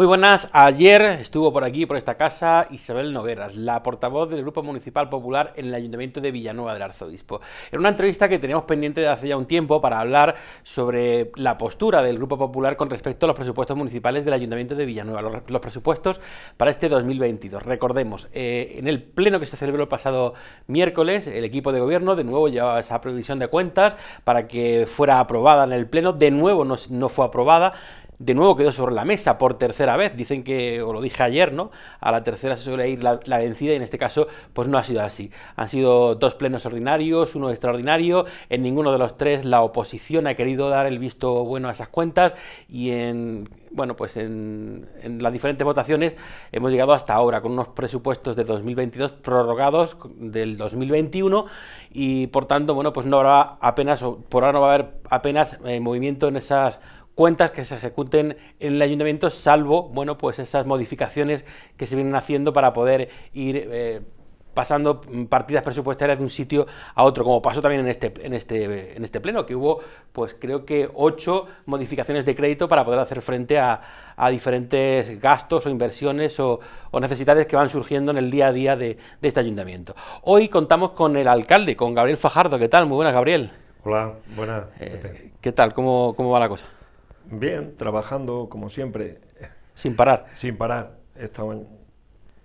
Muy buenas, ayer estuvo por aquí, por esta casa, Isabel Nogueras, la portavoz del Grupo Municipal Popular en el Ayuntamiento de Villanueva del Arzobispo. Era una entrevista que teníamos pendiente de hace ya un tiempo para hablar sobre la postura del Grupo Popular con respecto a los presupuestos municipales del Ayuntamiento de Villanueva, los, presupuestos para este 2022. Recordemos, eh, en el pleno que se celebró el pasado miércoles, el equipo de gobierno de nuevo llevaba esa previsión de cuentas para que fuera aprobada en el pleno, de nuevo no fue aprobada, de nuevo quedó sobre la mesa por tercera vez. Dicen que, o lo dije ayer, ¿no? A la tercera se suele ir la, vencida y en este caso, pues no ha sido así. Han sido dos plenos ordinarios, uno extraordinario. En ninguno de los tres la oposición ha querido dar el visto bueno a esas cuentas y en, bueno, pues en, las diferentes votaciones hemos llegado hasta ahora con unos presupuestos de 2022 prorrogados del 2021 y por tanto, bueno, pues no habrá apenas, por ahora no va a haber apenas eh, movimiento en esas cuentas que se ejecuten en el ayuntamiento, salvo, bueno, pues esas modificaciones que se vienen haciendo para poder ir... Eh, pasando partidas presupuestarias de un sitio a otro, como pasó también en este, en este, en este pleno, que hubo, pues creo que ocho modificaciones de crédito para poder hacer frente a, diferentes gastos o inversiones o, necesidades que van surgiendo en el día a día de, este ayuntamiento. Hoy contamos con el alcalde, con Gabriel Fajardo. ¿Qué tal? Muy buenas, Gabriel. Hola, buenas. Eh, ¿Qué tal? ¿Cómo va la cosa? Bien, trabajando como siempre. Sin parar. Sin parar. Estaban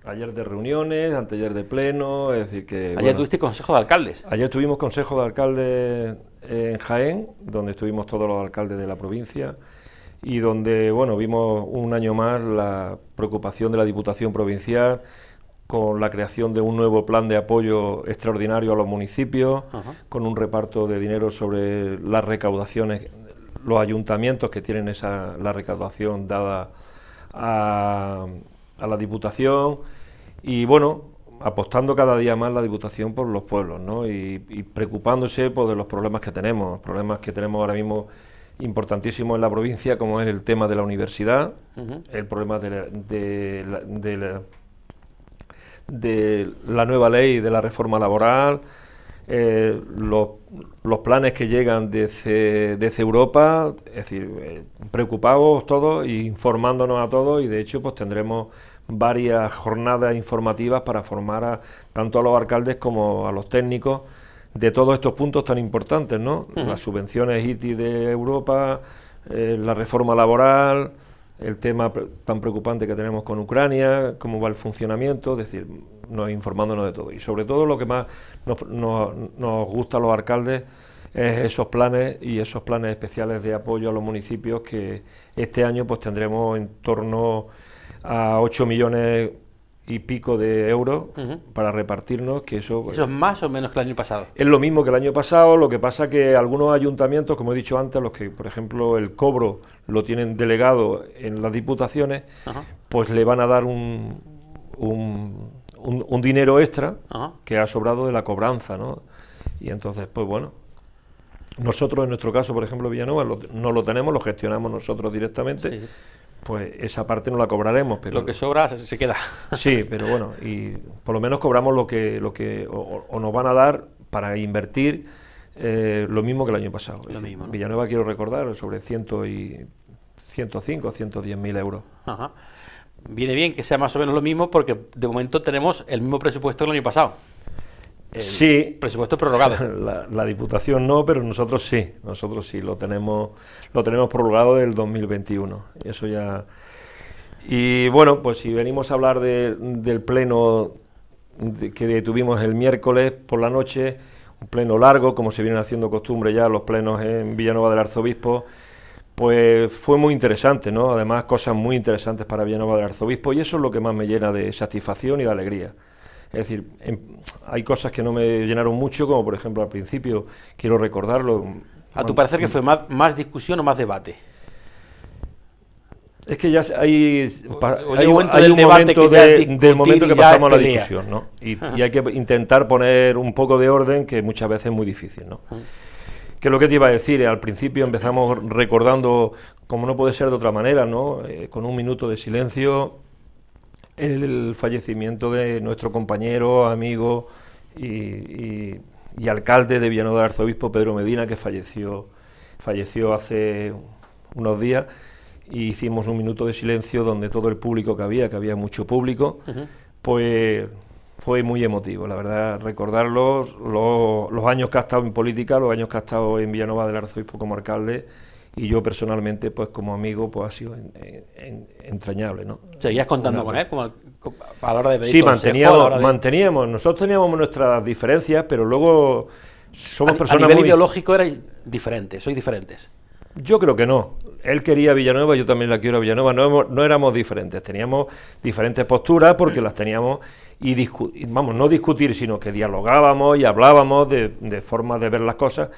ayer de reuniones, anteayer de pleno, es decir que... Ayer tuviste consejo de alcaldes. Ayer tuvimos consejo de alcaldes en Jaén, donde estuvimos todos los alcaldes de la provincia y donde, bueno, vimos un año más la preocupación de la Diputación Provincial con la creación de un nuevo plan de apoyo extraordinario a los municipios, con un reparto de dinero sobre las recaudaciones los ayuntamientos que tienen esa, la recaudación dada a, la Diputación y bueno, apostando cada día más la Diputación por los pueblos ¿no? y, preocupándose por pues, los problemas que tenemos, problemas que tenemos ahora mismo importantísimos en la provincia, como es el tema de la universidad, el problema de de la nueva ley de la reforma laboral, eh, los, planes que llegan desde, desde Europa, es decir, eh, preocupados todos e informándonos a todos y de hecho pues tendremos varias jornadas informativas para formar a, tanto a los alcaldes como a los técnicos de todos estos puntos tan importantes, ¿no? Las subvenciones ITI de Europa, eh, la reforma laboral, el tema tan preocupante que tenemos con Ucrania, cómo va el funcionamiento, es decir, informándonos de todo. Y sobre todo lo que más nos, gusta a los alcaldes es esos planes y esos planes especiales de apoyo a los municipios que este año pues tendremos en torno a 8 millones y pico de euros para repartirnos, que eso... es más o menos que el año pasado? Es lo mismo que el año pasado, lo que pasa que algunos ayuntamientos, como he dicho antes, los que, por ejemplo, el cobro lo tienen delegado en las diputaciones, pues le van a dar un un, dinero extra que ha sobrado de la cobranza, ¿no? Y entonces, pues bueno, nosotros en nuestro caso, por ejemplo, Villanueva, no lo tenemos, lo gestionamos nosotros directamente. Pues esa parte no la cobraremos, pero lo que sobra se queda. Sí, pero bueno, y por lo menos cobramos lo que lo que o, nos van a dar para invertir eh, lo mismo que el año pasado. Villanueva quiero recordar sobre ciento y 105, 110 mil euros. Ajá viene bien que sea más o menos lo mismo porque de momento tenemos el mismo presupuesto que el año pasado. sí. Presupuesto prorrogado. La, Diputación no, pero nosotros sí. Nosotros sí lo tenemos, lo tenemos prorrogado del 2021. Y eso ya. Y bueno, pues si venimos a hablar del pleno que tuvimos el miércoles por la noche, un pleno largo, como se vienen haciendo costumbre ya los plenos en Villanueva del Arzobispo pues fue muy interesante, ¿no? Además, cosas muy interesantes para Villanova del Arzobispo y eso es lo que más me llena de satisfacción y de alegría. Es decir, em, hay cosas que no me llenaron mucho, como por ejemplo al principio, quiero recordarlo. ¿A tu parecer que fue más, discusión o más debate? Es que ya hay, hay, un, momento del momento que pasamos a la discusión, ¿no? Y, hay que intentar poner un poco de orden que muchas veces es muy difícil, ¿no? Mm que lo que te iba a decir, eh, al principio empezamos recordando, como no puede ser de otra manera, ¿no? Eh, con un minuto de silencio, el, fallecimiento de nuestro compañero, amigo y, alcalde de Villanueva del Arzobispo, Pedro Medina, que falleció, falleció hace unos días. hicimos un minuto de silencio donde todo el público que había, que había mucho público, pues fue muy emotivo, la verdad, recordarlo, los, los años que ha estado en política, los años que ha estado en Villanova del Arzobispo como alcalde, y yo personalmente, pues como amigo, pues ha sido entrañable, ¿no? ¿Seguías contando con él como a la hora de Sí, manteníamos, manteníamos, nosotros teníamos nuestras diferencias, pero luego somos a, personas a nivel ideológico erais diferentes, sois diferentes. Yo creo que no. Él quería Villanueva, yo también la quiero a Villanueva. No, hemos, no éramos diferentes, teníamos diferentes posturas porque las teníamos y, vamos, no discutir, sino que dialogábamos y hablábamos de, formas de ver las cosas,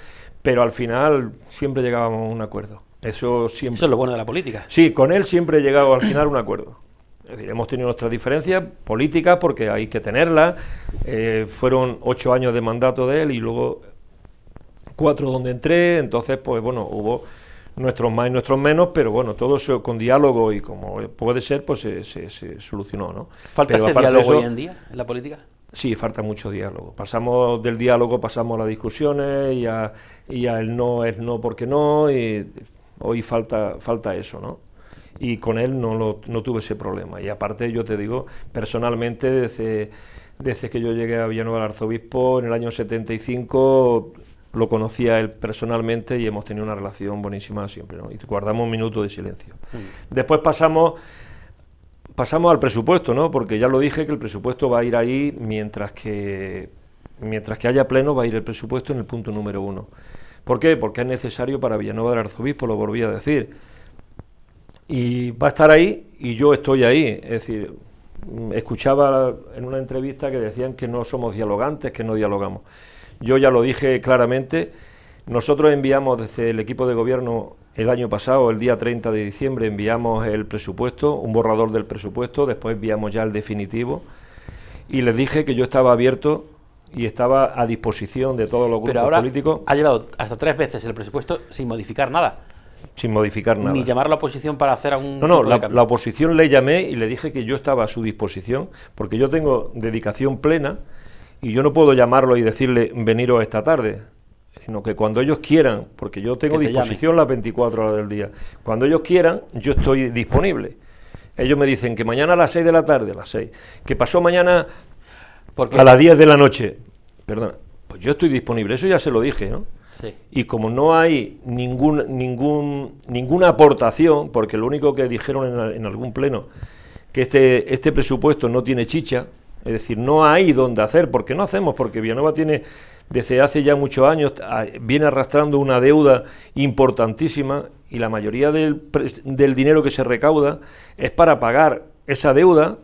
pero al final siempre llegábamos a un acuerdo. Eso siempre. es lo bueno de la política. Sí, con él siempre he llegado al final a un acuerdo. Es decir, hemos tenido nuestras diferencias políticas porque hay que tenerlas. Eh, fueron ocho años de mandato de él y luego cuatro donde entré. Entonces, pues bueno, hubo nuestros más y nuestros menos, pero bueno, todo eso con diálogo y como puede ser, pues se, se, solucionó. ¿no? ¿Falta diálogo hoy en día en la política? Sí, falta mucho diálogo. Pasamos del diálogo, pasamos a las discusiones y a, y el no es no porque no, y hoy falta, falta eso, ¿no? Y con él no, lo, no tuve ese problema. Y aparte, yo te digo, personalmente, desde, desde que yo llegué a Villanueva al Arzobispo en el año 75, lo conocía él personalmente y hemos tenido una relación buenísima siempre, ¿no? Y guardamos un minuto de silencio. Mm. Después pasamos pasamos al presupuesto, ¿no? Porque ya lo dije que el presupuesto va a ir ahí mientras que mientras que haya pleno va a ir el presupuesto en el punto número uno. ¿Por qué? Porque es necesario para Villanueva del Arzobispo, lo volví a decir. Y va a estar ahí y yo estoy ahí. Es decir, mm, escuchaba en una entrevista que decían que no somos dialogantes, que no dialogamos. Yo ya lo dije claramente, nosotros enviamos desde el equipo de gobierno el año pasado, el día 30 de diciembre, enviamos el presupuesto, un borrador del presupuesto, después enviamos ya el definitivo y les dije que yo estaba abierto y estaba a disposición de todos los grupos Pero ahora políticos. Ha llevado hasta tres veces el presupuesto sin modificar nada. Sin modificar nada. Ni llamar a la oposición para hacer algún. No, no, la oposición le llamé y le dije que yo estaba a su disposición, porque yo tengo dedicación plena y yo no puedo llamarlo y decirle veniros esta tarde, sino que cuando ellos quieran, porque yo tengo disposición las 24 horas del día, cuando ellos quieran yo estoy disponible. Ellos me dicen que mañana a las 6 de la tarde, a las 6, que pasó mañana a las 10 de la noche, perdona, pues yo estoy disponible, eso ya se lo dije, ¿no? Sí. Y como no hay ningún, ningún, ninguna aportación, porque lo único que dijeron en, en algún pleno, que este, este presupuesto no tiene chicha, es decir, no hay donde hacer, porque no hacemos, porque Villanueva tiene desde hace ya muchos años, ah, viene arrastrando una deuda importantísima y la mayoría del, dinero que se recauda es para pagar esa deuda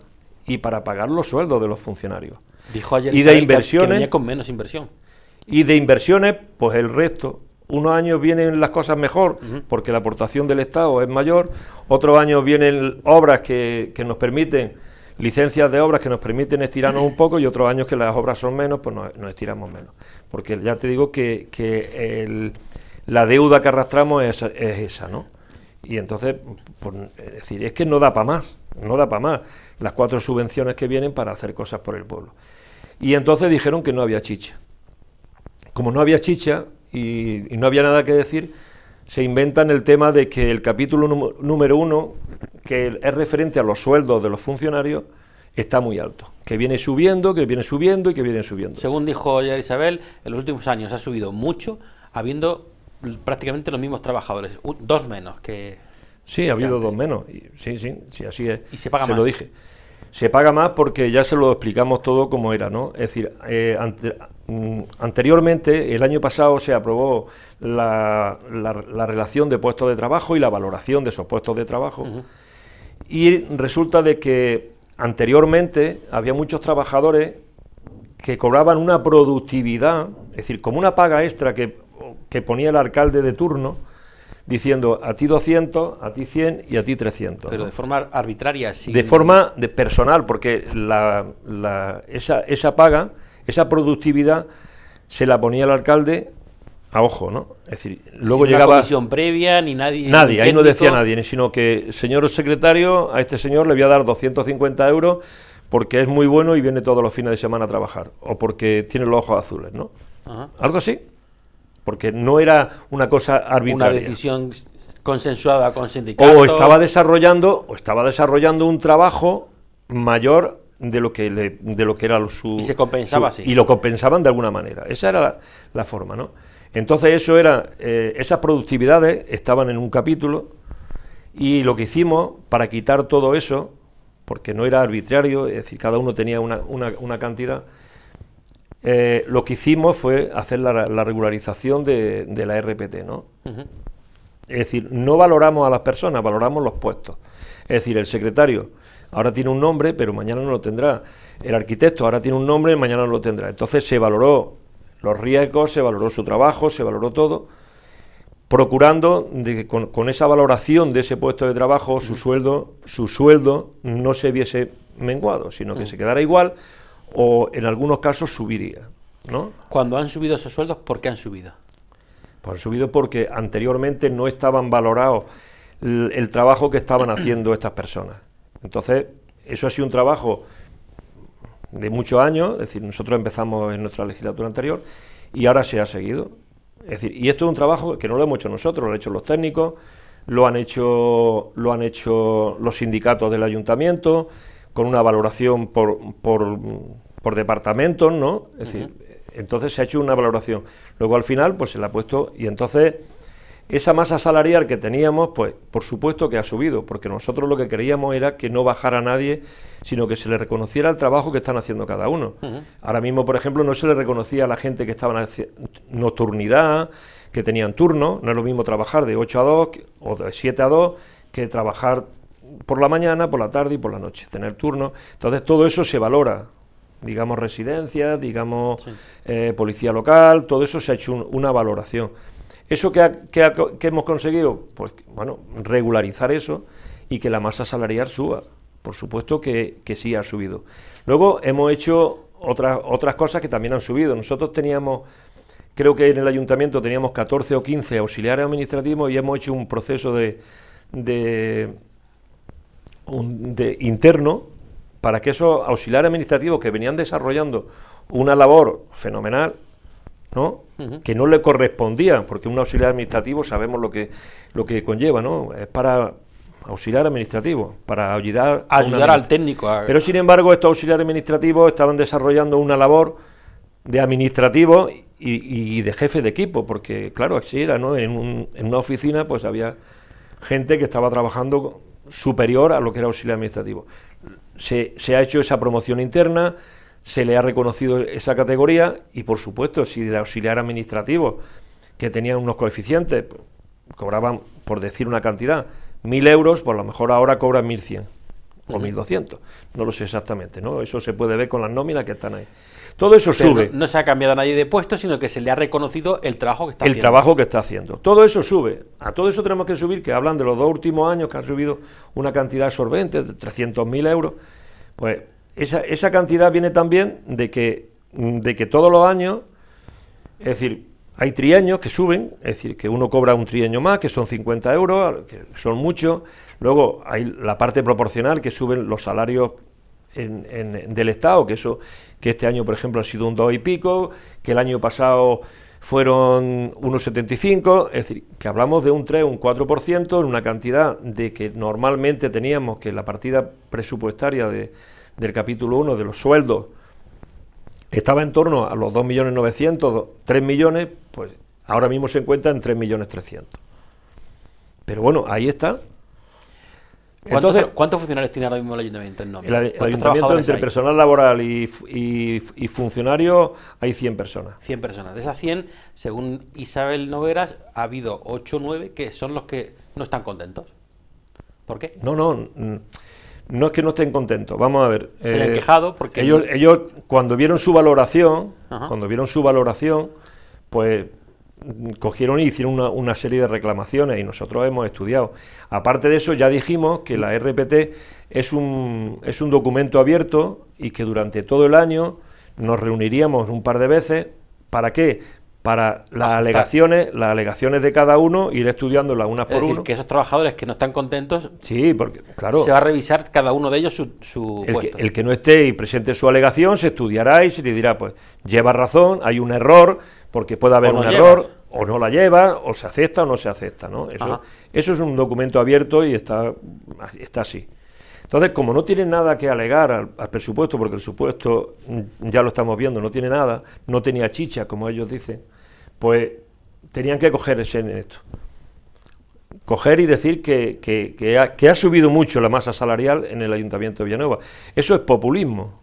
y para pagar los sueldos de los funcionarios. Dijo ayer y de inversiones, con menos inversión. Y de inversiones, pues el resto. Unos años vienen las cosas mejor porque la aportación del Estado es mayor, otros años vienen obras que nos permiten licencias de obras que nos permiten estirarnos un poco y otros años que las obras son menos, pues nos, nos estiramos menos. Porque ya te digo que, la deuda que arrastramos es, esa, ¿no? Y entonces, es decir, es que no da para más, no da para más las cuatro subvenciones que vienen para hacer cosas por el pueblo. Y entonces dijeron que no había chicha. Como no había chicha y no había nada que decir, se inventan el tema de que el capítulo número uno, que es referente a los sueldos de los funcionarios, está muy alto, que viene subiendo, que viene subiendo y que viene subiendo. Según dijo ya Isabel, en los últimos años ha subido mucho, habiendo prácticamente los mismos trabajadores, dos menos que... Sí, ha habido dos menos, sí, sí, sí, así es. Y se paga lo dije. Se paga más porque ya se lo explicamos todo como era, ¿no? Es decir, eh, mm, anteriormente, el año pasado, se aprobó la, relación de puestos de trabajo y la valoración de esos puestos de trabajo. Y resulta de que anteriormente había muchos trabajadores que cobraban una productividad, es decir, como una paga extra que ponía el alcalde de turno, diciendo a ti 200, a ti 100 y a ti 300. Pero de forma arbitraria, sí. De forma de personal, porque la, esa, esa paga, esa productividad se la ponía el alcalde a ojo, ¿no? Es decir, luego Sin llegaba. comisión previa, ni nadie. Nadie, ahí no decía nadie, sino que, señor secretario, a este señor le voy a dar 250 euros porque es muy bueno y viene todos los fines de semana a trabajar, o porque tiene los ojos azules, ¿no? Algo así porque no era una cosa arbitraria. Una decisión consensuada con O estaba desarrollando, o estaba desarrollando un trabajo mayor de lo que de lo que era su y se compensaba y lo compensaban de alguna manera. Esa era la, forma, ¿no? Entonces eso era eh, esas productividades estaban en un capítulo y lo que hicimos para quitar todo eso porque no era arbitrario, es decir, cada uno tenía una, una, una cantidad eh, lo que hicimos fue hacer la, regularización de, la RPT, ¿no? Es decir, no valoramos a las personas, valoramos los puestos. Es decir, el secretario ahora tiene un nombre, pero mañana no lo tendrá. El arquitecto ahora tiene un nombre, mañana no lo tendrá. Entonces se valoró los riesgos, se valoró su trabajo, se valoró todo, procurando de que con, esa valoración de ese puesto de trabajo, su sueldo, su sueldo no se viese menguado, sino que se quedara igual o en algunos casos subiría. ¿no? Cuando han subido esos sueldos, ¿por qué han subido? Pues han subido porque anteriormente no estaban valorados el, trabajo que estaban haciendo estas personas. Entonces, eso ha sido un trabajo de muchos años, es decir, nosotros empezamos en nuestra legislatura anterior y ahora se ha seguido. Es decir, y esto es un trabajo que no lo hemos hecho nosotros, lo han hecho los técnicos, lo han hecho, lo han hecho los sindicatos del ayuntamiento, con una valoración por por departamentos, ¿no? Es decir, entonces se ha hecho una valoración. Luego al final, pues se la ha puesto y entonces esa masa salarial que teníamos, pues por supuesto que ha subido, porque nosotros lo que queríamos era que no bajara nadie, sino que se le reconociera el trabajo que están haciendo cada uno. Ahora mismo, por ejemplo, no se le reconocía a la gente que estaba en nocturnidad, que tenían turno, no es lo mismo trabajar de 8 a 2 o de 7 a 2 que trabajar por la mañana, por la tarde y por la noche, tener turno. Entonces todo eso se valora, digamos residencias, digamos eh, policía local, todo eso se ha hecho una valoración. ¿Eso que, que, hemos conseguido? Pues bueno, regularizar eso y que la masa salarial suba. Por supuesto que, sí ha subido. Luego hemos hecho otras, otras cosas que también han subido. Nosotros teníamos, creo que en el ayuntamiento teníamos 14 o 15 auxiliares administrativos y hemos hecho un proceso de, de, un, de interno para que esos auxiliares administrativos que venían desarrollando una labor fenomenal, ¿no? que no le correspondía, porque un auxiliar administrativo sabemos lo que, lo que conlleva, ¿no? es para auxiliar administrativo, para ayudar, ayudar al técnico. Pero sin embargo, estos auxiliares administrativos estaban desarrollando una labor de administrativo y, de jefe de equipo, porque claro, así era, ¿no? En, en una oficina pues había gente que estaba trabajando superior a lo que era auxiliar administrativo se, se ha hecho esa promoción interna, se le ha reconocido esa categoría y, por supuesto, si de auxiliar administrativo, que tenían unos coeficientes, cobraban, por decir una cantidad, mil euros, por pues lo mejor ahora cobran 1.100 o 1.200, no lo sé exactamente, ¿no? Eso se puede ver con las nóminas que están ahí. Todo eso sube. No, se ha cambiado a nadie de puesto, sino que se le ha reconocido el trabajo que está haciendo. El trabajo que está haciendo. Todo eso sube. A todo eso tenemos que subir, que hablan de los dos últimos años que han subido una cantidad absorbente de 300.000 euros. Pues esa, cantidad viene también de que, mm, de que todos los años, es decir, hay trienios que suben, es decir, que uno cobra un trienio más, que son 50 euros, que son muchos. Luego hay la parte proporcional, que suben los salarios en, del Estado, que, eso, que este año, por ejemplo, ha sido un 2 y pico, que el año pasado fueron unos 75, es decir, que hablamos de un 3, un 4%, en una cantidad de que normalmente teníamos que la partida presupuestaria de, del capítulo 1 de los sueldos estaba en torno a los 2.900.000, 3 millones, pues ahora mismo se encuentra en 3.300.000. Pero bueno, ahí está, ¿Cuántos, funcionarios tiene ahora mismo el ayuntamiento en nómina? El, ayuntamiento entre personal laboral y, funcionario hay 100 personas. 100 personas. De esas 100, según Isabel Nogueras, ha habido 8 o 9 que son los que no están contentos. ¿Por qué? No, no. No es que no estén contentos. Vamos a ver. Se han eh, quejado porque... Ellos, ellos cuando vieron su valoración, cuando vieron su valoración, pues cogieron y hicieron una, serie de reclamaciones y nosotros hemos estudiado. Aparte de eso, ya dijimos que la RPT es un, es un documento abierto y que durante todo el año nos reuniríamos un par de veces. ¿Para qué? para las alegaciones, las alegaciones de cada uno, ir estudiándolas una por es decir, Que esos trabajadores que no están contentos, sí, porque claro, se va a revisar cada uno de ellos su, el, Que, no esté y presente su alegación se estudiará y se le dirá, pues lleva razón, hay un error, porque puede haber un error, o no la lleva, o se acepta o no se acepta, ¿no? Eso, eso es un documento abierto y está, está así. Entonces, como no tienen nada que alegar al, presupuesto, porque el supuesto mm, ya lo estamos viendo, no tiene nada, no tenía chicha, como ellos dicen, pues tenían que cogerse en esto. Coger y decir que, ha, que ha subido mucho la masa salarial en el Ayuntamiento de Villanueva. Eso es populismo.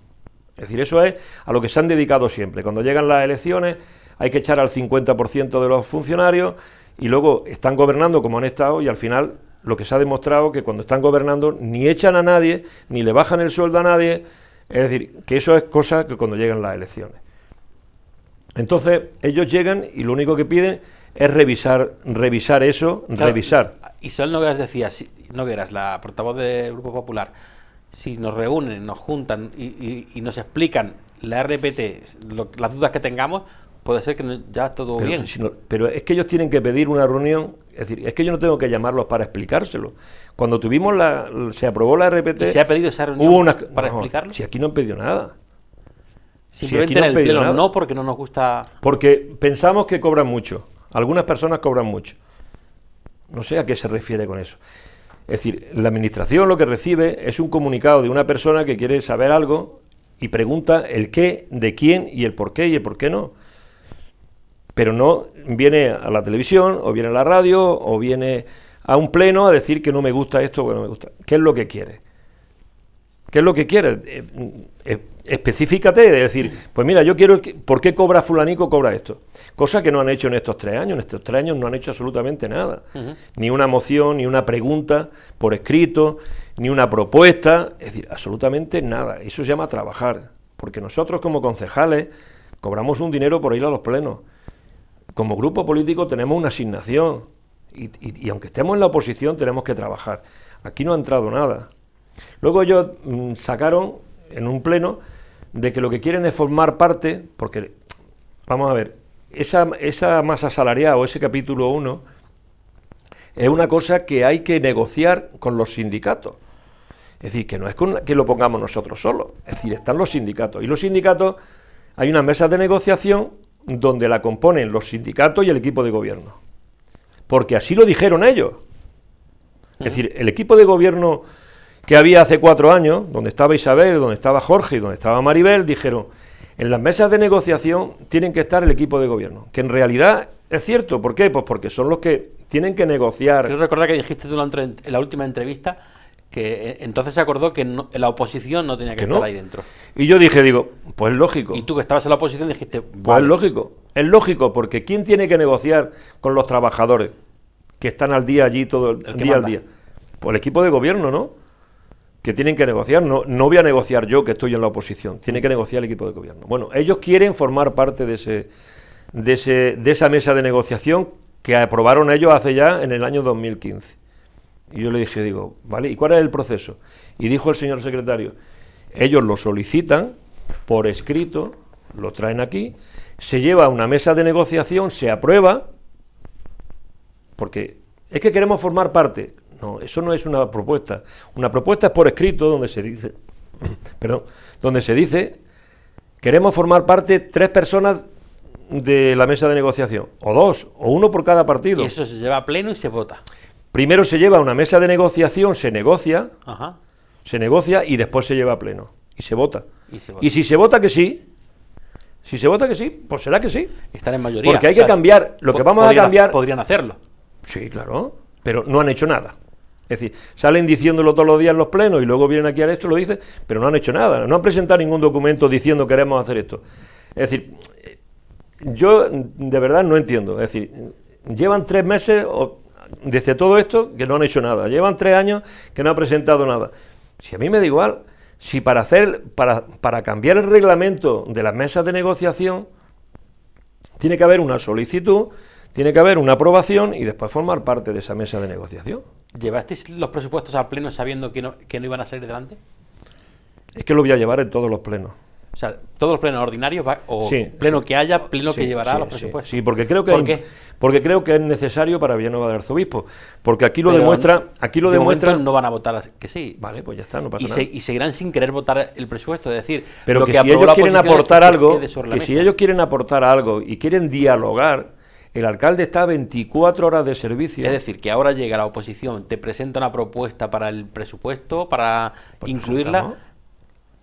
Es decir, eso es a lo que se han dedicado siempre. Cuando llegan las elecciones hay que echar al 50% de los funcionarios y luego están gobernando como han estado y al final lo que se ha demostrado que cuando están gobernando ni echan a nadie, ni le bajan el sueldo a nadie, es decir, que eso es cosa que cuando llegan las elecciones. Entonces, ellos llegan y lo único que piden es revisar, revisar eso, revisar y Sol Nogueras decía, si, Nogueras, la portavoz del Grupo Popular, si nos reúnen, nos juntan y, nos explican la RPT, las dudas que tengamos, puede ser que ya todo bien. Sino, pero es que ellos tienen que pedir una reunión es decir, es que yo no tengo que llamarlos para explicárselo. Cuando tuvimos la, se aprobó la RPT, se ha pedido esa reunión hubo una, para explicarlo. Si aquí no han pedido nada. Simplemente si no en el no porque no nos gusta. Porque pensamos que cobran mucho. Algunas personas cobran mucho. No sé a qué se refiere con eso. Es decir, la administración lo que recibe es un comunicado de una persona que quiere saber algo y pregunta el qué, de quién y el por qué y el por qué no pero no viene a la televisión o viene a la radio o viene a un pleno a decir que no me gusta esto o no me gusta. ¿Qué es lo que quiere? ¿Qué es lo que quiere? Eh, eh, específicate, es decir, pues mira, yo quiero, ¿por qué cobra fulanico, cobra esto? Cosa que no han hecho en estos tres años, en estos tres años no han hecho absolutamente nada, ni una moción, ni una pregunta por escrito, ni una propuesta, es decir, absolutamente nada, eso se llama trabajar, porque nosotros como concejales cobramos un dinero por ir a los plenos, como grupo político tenemos una asignación y, aunque estemos en la oposición tenemos que trabajar. Aquí no ha entrado nada. Luego ellos mm, sacaron en un pleno de que lo que quieren es formar parte, porque, vamos a ver, esa, esa masa salarial o ese capítulo 1 es una cosa que hay que negociar con los sindicatos. Es decir, que no es que lo pongamos nosotros solos. Es decir, están los sindicatos. Y los sindicatos, hay unas mesas de negociación donde la componen los sindicatos y el equipo de gobierno. Porque así lo dijeron ellos. Es decir, el equipo de gobierno que había hace cuatro años, donde estaba Isabel, donde estaba Jorge y donde estaba Maribel, dijeron, en las mesas de negociación tienen que estar el equipo de gobierno, que en realidad es cierto. ¿Por qué? Pues porque son los que tienen que negociar. Quiero recordar que dijiste en la última entrevista que eh, entonces se acordó que la oposición no tenía que, estar ahí dentro. Y yo dije, digo, pues lógico. Y tú que estabas en la oposición dijiste, pues es lógico, es lógico, porque ¿quién tiene que negociar con los trabajadores que están al día allí todo el, día al día? Pues el equipo de gobierno, ¿no? Que tienen que negociar, no, no voy a negociar yo que estoy en la oposición, tiene que negociar el equipo de gobierno. Bueno, ellos quieren formar parte de, ese, de, ese, de esa mesa de negociación que aprobaron ellos hace ya en el año 2015. Y yo le dije, digo, ¿vale? ¿Y cuál es el proceso? Y dijo el señor secretario, ellos lo solicitan por escrito, lo traen aquí, se lleva a una mesa de negociación, se aprueba, porque es que queremos formar parte. No, eso no es una propuesta. Una propuesta es por escrito donde se dice, perdón, donde se dice, queremos formar parte tres personas de la mesa de negociación, o dos, o uno por cada partido. Y eso se lleva a pleno y se vota. Primero se lleva a una mesa de negociación, se negocia, se negocia y después se lleva a pleno y se vota. Y, si se vota que sí, si se vota que sí, pues será que sí. Están en mayoría. Porque hay que cambiar, lo que vamos a cambiar... Podrían hacerlo. Sí, claro, pero no han hecho nada. Es decir, salen diciéndolo todos los días en los plenos y luego vienen aquí a esto y lo dicen, pero no han hecho nada, no han presentado ningún documento diciendo que queremos hacer esto. Es decir, yo de verdad no entiendo. Es decir, llevan tres meses desde todo esto que no han hecho nada. Llevan tres años que no ha presentado nada. Si a mí me da igual, si para, hacer, para, para cambiar el reglamento de las mesas de negociación tiene que haber una solicitud, tiene que haber una aprobación y después formar parte de esa mesa de negociación. ¿Llevasteis los presupuestos al pleno sabiendo que no, que no iban a salir delante? Es que lo voy a llevar en todos los plenos. O sea, todos los plenos ordinarios o pleno que haya, pleno que llevará a los presupuestos. Sí, porque creo que porque creo que es necesario para Villanueva del Arzobispo, porque aquí lo demuestra, aquí lo demuestra no van a votar que sí. Vale, pues ya está, no pasa y nada. y seguirán sin querer votar el presupuesto, es decir, Pero que, si ellos quieren aportar algo, que, si ellos quieren aportar algo y quieren dialogar, el alcalde está a 24 horas de servicio. Es decir, que ahora llega la oposición, te presenta una propuesta para el presupuesto, para pues incluirla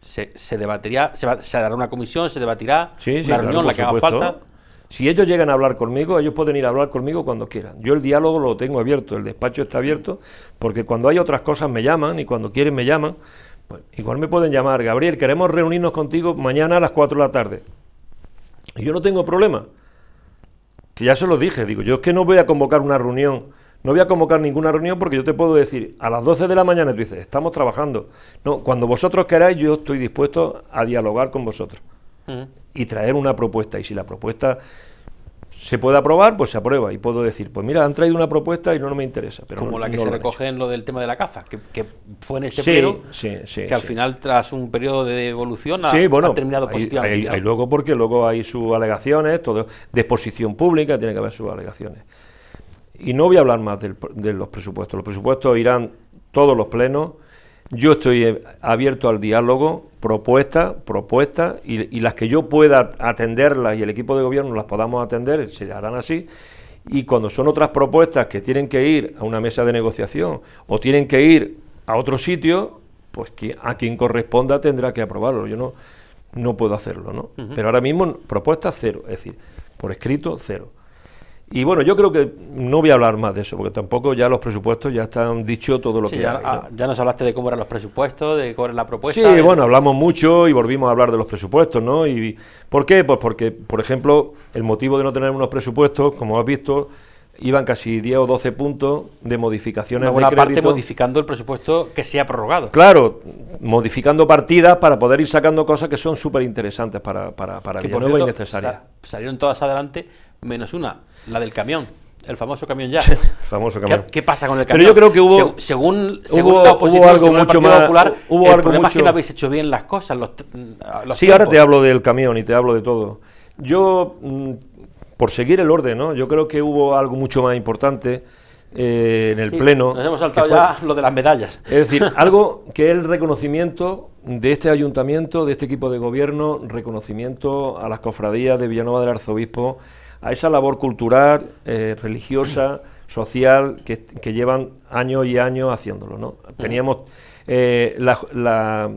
se, debatirá, se, dará una comisión, se debatirá, la reunión, la que haga falta. Si ellos llegan a hablar conmigo, ellos pueden ir a hablar conmigo cuando quieran. Yo el diálogo lo tengo abierto, el despacho está abierto, porque cuando hay otras cosas me llaman y cuando quieren me llaman. Pues, igual me pueden llamar, Gabriel, queremos reunirnos contigo mañana a las 4 de la tarde. Y yo no tengo problema. Que ya se lo dije, digo, yo es que no voy a convocar una reunión no voy a convocar ninguna reunión porque yo te puedo decir, a las 12 de la mañana tú dices, estamos trabajando. No, cuando vosotros queráis, yo estoy dispuesto a dialogar con vosotros mm. y traer una propuesta. Y si la propuesta se puede aprobar, pues se aprueba. Y puedo decir, pues mira, han traído una propuesta y no, me interesa. Pero Como la que se recoge en lo del tema de la caza, que, fue en ese periodo, que al final, tras un periodo de evolución, ha, bueno, terminado positivamente. Y luego, porque luego hay sus alegaciones, todo, de exposición pública, tiene que haber sus alegaciones. Y no voy a hablar más de los presupuestos. Los presupuestos irán todos los plenos. Yo estoy eh, abierto al diálogo, propuestas, propuestas, y, las que yo pueda atenderlas y el equipo de gobierno las podamos atender, se harán así. Y cuando son otras propuestas que tienen que ir a una mesa de negociación o tienen que ir a otro sitio, pues a quien corresponda tendrá que aprobarlo. Yo no, no puedo hacerlo, ¿no? Pero ahora mismo propuesta cero, es decir, por escrito cero. Y bueno, yo creo que no voy a hablar más de eso, porque tampoco ya los presupuestos ya están dicho todo lo que ya, ah, ya nos hablaste de cómo eran los presupuestos, de cómo era la propuesta. Sí, bueno, hablamos mucho y volvimos a hablar de los presupuestos, ¿no? Y, ¿Por qué? Pues porque, por ejemplo, el motivo de no tener unos presupuestos, como has visto, iban casi 10 o 12 puntos de modificaciones de crédito. parte modificando el presupuesto que se ha prorrogado. Claro, modificando partidas para poder ir sacando cosas que son súper interesantes para, para, para y Salieron todas adelante menos una, la del camión. El famoso camión ya. famoso ¿Qué, pasa con el camión? Pero yo creo que hubo. según, según hubo, la oposición, algo mucho más. Popular, hubo algo es que no habéis hecho bien las cosas. sí, ahora te hablo del camión y te hablo de todo. Yo, mm, por seguir el orden, ¿no? Yo creo que hubo algo mucho más importante. Eh, en el Pleno. Nos hemos saltado ya lo de las medallas. Es decir, algo que es el reconocimiento de este ayuntamiento, de este equipo de gobierno, reconocimiento a las cofradías de Villanova del Arzobispo, a esa labor cultural, eh, religiosa, social, que, llevan años y años haciéndolo. ¿no? Teníamos eh, la,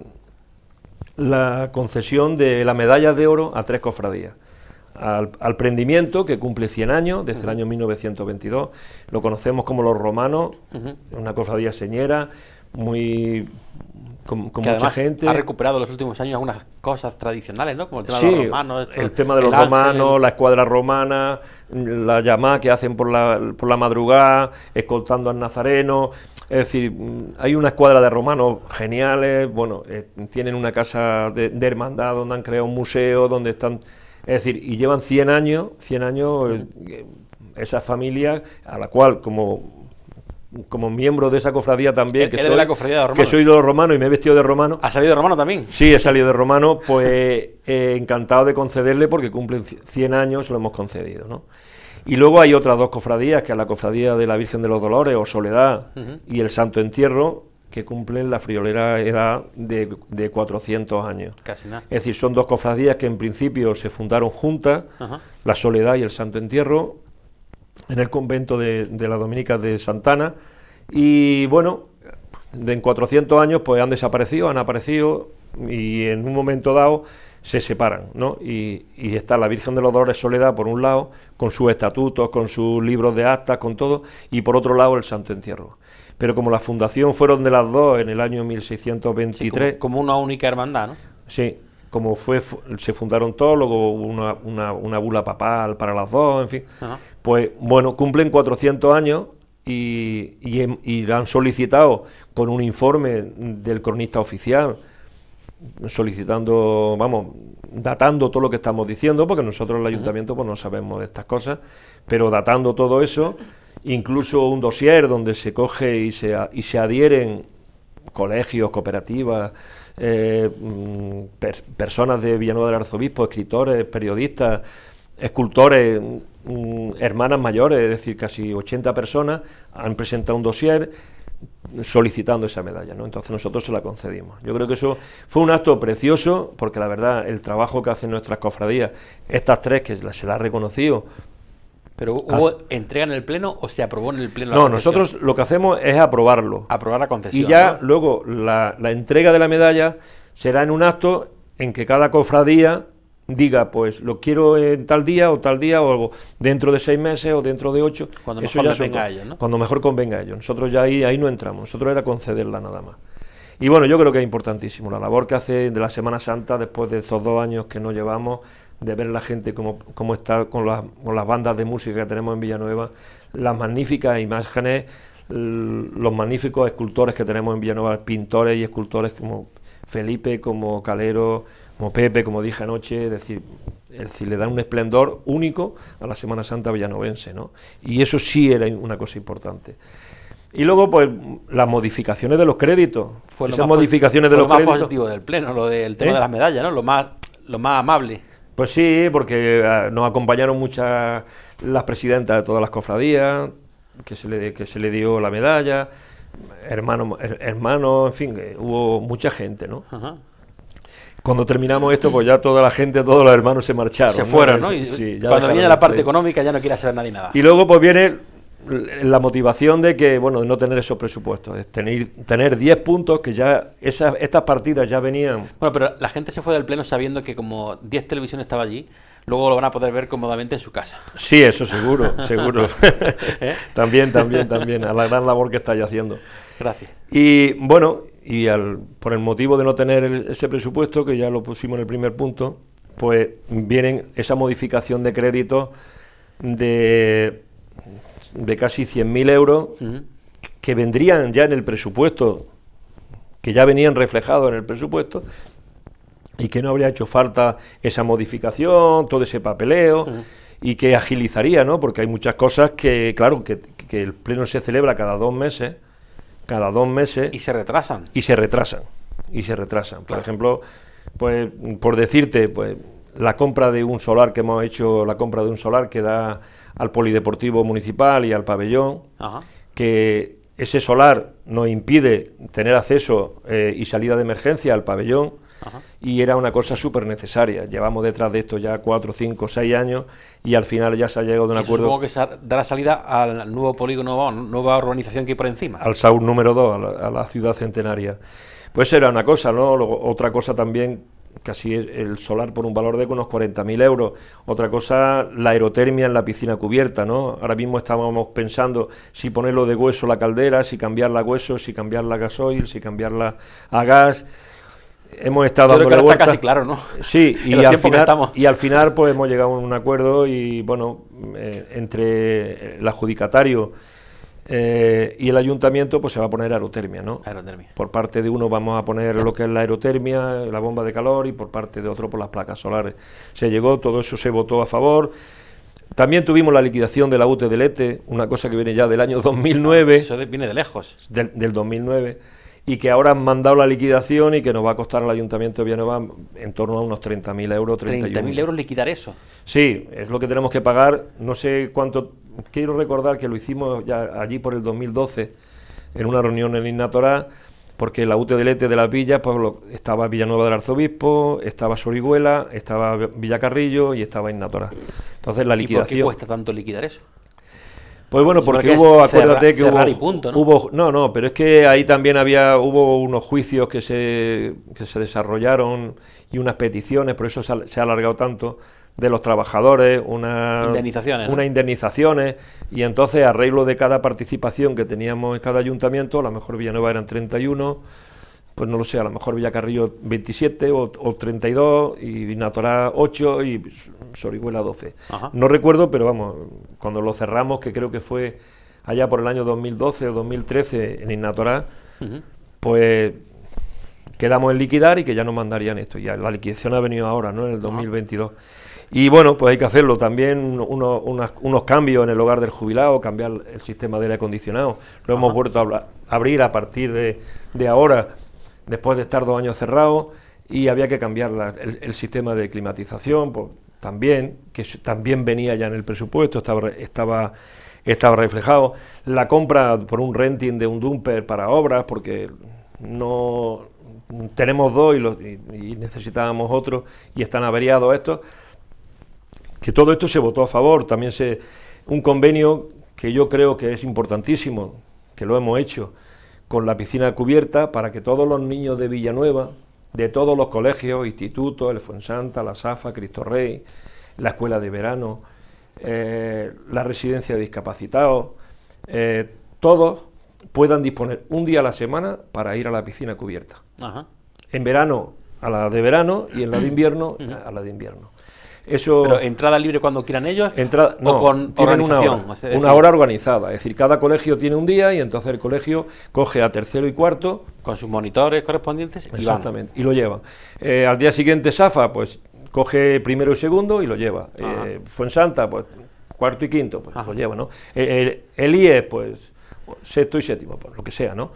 concesión de la medalla de oro a tres cofradías. Al, prendimiento, que cumple 100 años, desde el año 1922. Lo conocemos como los romanos, una cofradía señera, muy, con, mucha gente. Ha recuperado en los últimos años algunas cosas tradicionales, ¿no? Como el tema de los romanos. el tema de los romanos, la escuadra romana, la llamada que hacen por la, por la madrugada, escoltando al nazareno. Es decir, mm, hay una escuadra de romanos geniales, bueno, eh, tienen una casa de, hermandad donde han creado un museo, donde están... Es decir, y llevan 100 años, 100 años eh, esa familia a la cual, como como miembro de esa cofradía también, que, soy, de los y me he vestido de romano. ¿Ha salido de romano también? Sí, he salido de romano, pues eh, encantado de concederle porque cumplen 100 años, lo hemos concedido. ¿no? Y luego hay otras dos cofradías, que es la cofradía de la Virgen de los Dolores o Soledad y el Santo Entierro, que cumplen la friolera edad de, 400 años. Casi nada. Es decir, son dos cofradías que en principio se fundaron juntas, la Soledad y el Santo Entierro, en el convento de, la dominica de Santana. Y bueno, en 400 años pues han desaparecido, han aparecido y en un momento dado se separan, ¿no? Y, está la Virgen de los Dolores Soledad por un lado, con sus estatutos, con sus libros de actas, con todo, y por otro lado el Santo Entierro. Pero como la fundación fueron de las dos en el año 1623... como, como, una única hermandad, ¿no? Sí, como fue, se fundaron todos, luego una, una, bula papal para las dos, en fin. Pues bueno, cumplen 400 años y, y, em, han solicitado con un informe del cronista oficial, solicitando, vamos, datando todo lo que estamos diciendo, porque nosotros el ayuntamiento pues no sabemos de estas cosas, pero datando todo eso, incluso un dossier donde se coge y se, y se adhieren colegios, cooperativas, eh, mm, personas de Villanueva del Arzobispo, escritores, periodistas, escultores, mm, hermanas mayores, es decir, casi 80 personas, han presentado un dossier solicitando esa medalla, ¿no? Entonces nosotros se la concedimos. Yo creo que eso fue un acto precioso, porque la verdad, el trabajo que hacen nuestras cofradías, estas tres que se las ha reconocido ¿Pero hubo entrega en el Pleno o se aprobó en el Pleno? no, nosotros lo que hacemos es aprobarlo. Aprobar la concesión. Y ya luego la, entrega de la medalla será en un acto en que cada cofradía diga, pues lo quiero en tal día o tal día o dentro de seis meses o dentro de ocho. Cuando mejor convenga a ellos, ¿no? Cuando mejor convenga a ellos. Nosotros ya ahí, ahí no entramos, nosotros era concederla nada más. Y bueno, yo creo que es importantísimo la labor que hace de la Semana Santa después de estos dos años que no llevamos de ver la gente cómo, está con, con las bandas de música que tenemos en Villanueva, las magníficas imágenes, los magníficos escultores que tenemos en Villanueva, pintores y escultores como Felipe, como Calero, como Pepe, como dije anoche, es decir, es decir, le dan un esplendor único a la Semana Santa villanovense, ¿no? Y eso sí era una cosa importante. Y luego, pues, las modificaciones de los créditos. Esas modificaciones de los lo más positivo del pleno, lo del tema ¿Eh? de las medallas, ¿no? Lo más, lo más amable. Pues sí, porque ah, nos acompañaron muchas las presidentas de todas las cofradías, que se le, que se le dio la medalla, hermanos, en fin, eh, hubo mucha gente, ¿no? Cuando terminamos esto, pues ya toda la gente, todos los hermanos se marcharon. Se fueron, ¿no? Y, sí, cuando viene la parte económica ya no quiere saber nadie nada. Y luego pues viene la motivación de que, bueno, no tener esos presupuestos, es tener, tener 10 puntos que ya esas, estas partidas ya venían. Bueno, pero la gente se fue del pleno sabiendo que como 10 televisiones estaba allí, luego lo van a poder ver cómodamente en su casa. Sí, eso seguro, seguro. ¿Eh? también, también, también, a la gran labor que estáis haciendo. Gracias. Y bueno, y al, por el motivo de no tener ese presupuesto, que ya lo pusimos en el primer punto, pues vienen esa modificación de crédito de de casi 100.000 euros que vendrían ya en el presupuesto, que ya venían reflejados en el presupuesto, y que no habría hecho falta esa modificación, todo ese papeleo, y que agilizaría, ¿no? Porque hay muchas cosas que, claro, que, el pleno se celebra cada dos meses, cada dos meses. Y se retrasan. Y se retrasan, y se retrasan. Por ejemplo, pues, por decirte, pues la compra de un solar que hemos hecho, la compra de un solar que da al Polideportivo Municipal y al pabellón, que ese solar nos impide tener acceso eh, y salida de emergencia al pabellón. Y era una cosa súper necesaria. Llevamos detrás de esto ya cuatro, cinco, seis años y al final ya se ha llegado a un acuerdo. Supongo que da la salida al nuevo polígono, nueva organización que hay por encima. Al Saúl número 2, a, la ciudad centenaria. Pues era una cosa, ¿no? otra cosa también casi el solar por un valor de unos 40.000 euros. Otra cosa, la aerotermia en la piscina cubierta, ¿no? Ahora mismo estábamos pensando si ponerlo de hueso la caldera, si cambiarla a hueso, si cambiarla a gasoil, si cambiarla a gas. Hemos estado Creo que está claro, ¿no? Sí, y al, final, y al pues hemos llegado a un acuerdo y bueno, eh, entre el adjudicatario eh, y el ayuntamiento pues se va a poner aerotermia, ¿no? Aerotermia. Por parte de uno vamos a poner lo que es la aerotermia, la bomba de calor, y por parte de otro por pues, las placas solares. Se llegó, todo eso se votó a favor. También tuvimos la liquidación de la UTE del ETE, una cosa que viene ya del año 2009. Eso viene de lejos. Del, 2009. Y que ahora han mandado la liquidación y que nos va a costar al Ayuntamiento de Villanueva en torno a unos 30.000 euros. 30.000 euros liquidar eso. Sí, es lo que tenemos que pagar. No sé cuánto quiero recordar que lo hicimos ya allí por el 2012 en una reunión en Innatorá, porque la Ute del de las villas, pues, estaba Villanueva del Arzobispo, estaba Sorigüela, estaba Villacarrillo y estaba innatorá Entonces la liquidación... ¿Y por qué cuesta tanto liquidar eso? Pues bueno, porque hubo, acuérdate que hubo, ¿no? no, pero es que ahí también había, hubo unos juicios que se, que se desarrollaron y unas peticiones, por eso se ha alargado tanto de los trabajadores, una, indemnizaciones, unas indemnizaciones, y entonces arreglo de cada participación que teníamos en cada ayuntamiento, a lo mejor Villanueva eran 31, pues no lo sé, a lo mejor Villacarrillo 27 o, o 32 y Natora 8 y Sorihuela 12. No recuerdo, pero vamos, cuando lo cerramos, que creo que fue allá por el año 2012 o 2013 en Innatorá, pues quedamos en liquidar y que ya nos mandarían esto. Ya la liquidación ha venido ahora, ¿no? En el 2022. Y bueno, pues hay que hacerlo también, unos cambios en el hogar del jubilado, cambiar el sistema del aire acondicionado. Lo hemos vuelto a abrir a partir de, ahora, después de estar dos años cerrados, y había que cambiar el, sistema de climatización, también, que también venía ya en el presupuesto, estaba, estaba estaba reflejado. La compra por un renting de un dumper para obras, porque no tenemos dos y, y necesitábamos otro, y están averiados estos que todo esto se votó a favor. También se un convenio que yo creo que es importantísimo, que lo hemos hecho, con la piscina cubierta para que todos los niños de Villanueva, de todos los colegios, institutos, el Santa, la SAFA, Cristo Rey, la escuela de verano, eh, la residencia de discapacitados, eh, todos puedan disponer un día a la semana para ir a la piscina cubierta. En verano a la de verano y en la de invierno a la de invierno. Eso, Pero entrada libre cuando quieran ellos. no, o con tienen una hora, una hora organizada. Es decir, cada colegio tiene un día y entonces el colegio coge a tercero y cuarto. Con sus monitores correspondientes. Y exactamente, y, lo lleva eh, al día siguiente, Safa, pues coge primero y segundo y lo lleva. Eh, Fuensanta, pues cuarto y quinto, pues lo lleva, ¿no? Eh, el, el IES, pues sexto y séptimo, pues lo que sea, ¿no?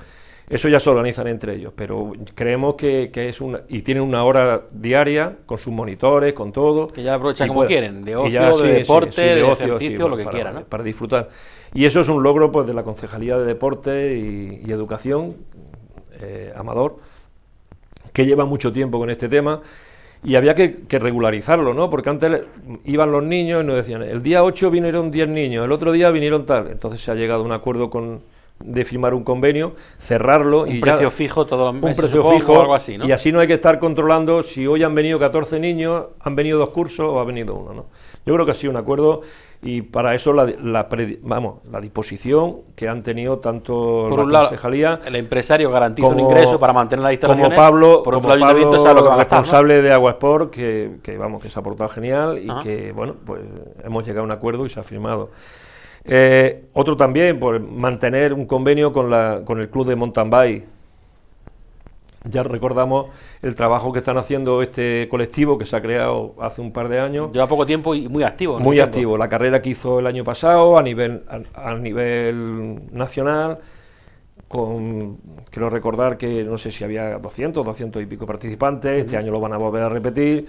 Eso ya se organizan entre ellos, pero creemos que, es una... Y tienen una hora diaria con sus monitores, con todo. Que ya aprovechan como quieren, de ocio, de deporte, de, ejercicio, lo que quieran. Para disfrutar. Y eso es un logro pues, de la Concejalía de Deporte y, Educación, eh, Amador, que lleva mucho tiempo con este tema y había que, que, regularizarlo, ¿no? Porque antes iban los niños y nos decían, el día 8 vinieron 10 niños, el otro día vinieron tal. Entonces se ha llegado a un acuerdo con, de firmar un convenio, cerrarlo un y precio fijo todos los meses, un precio fijo o algo así, Y así no hay que estar controlando si hoy han venido 14 niños, han venido dos cursos o ha venido uno, ¿no? Yo creo que ha sido un acuerdo y para eso la, vamos, la disposición que han tenido tanto la un concejalía el empresario garantiza un ingreso para mantener la distancia. como Pablo por como Pablo, responsable de Aguasport que, que vamos que se ha portado genial y que bueno pues hemos llegado a un acuerdo y se ha firmado eh, otro también, por mantener un convenio con, la, con el club de mountain bike. Ya recordamos el trabajo que están haciendo este colectivo que se ha creado hace un par de años. Lleva poco tiempo y muy activo. Muy activo. La carrera que hizo el año pasado a nivel, a, nivel nacional. Con, quiero recordar que no sé si había 200, 200 y pico participantes, este año lo van a volver a repetir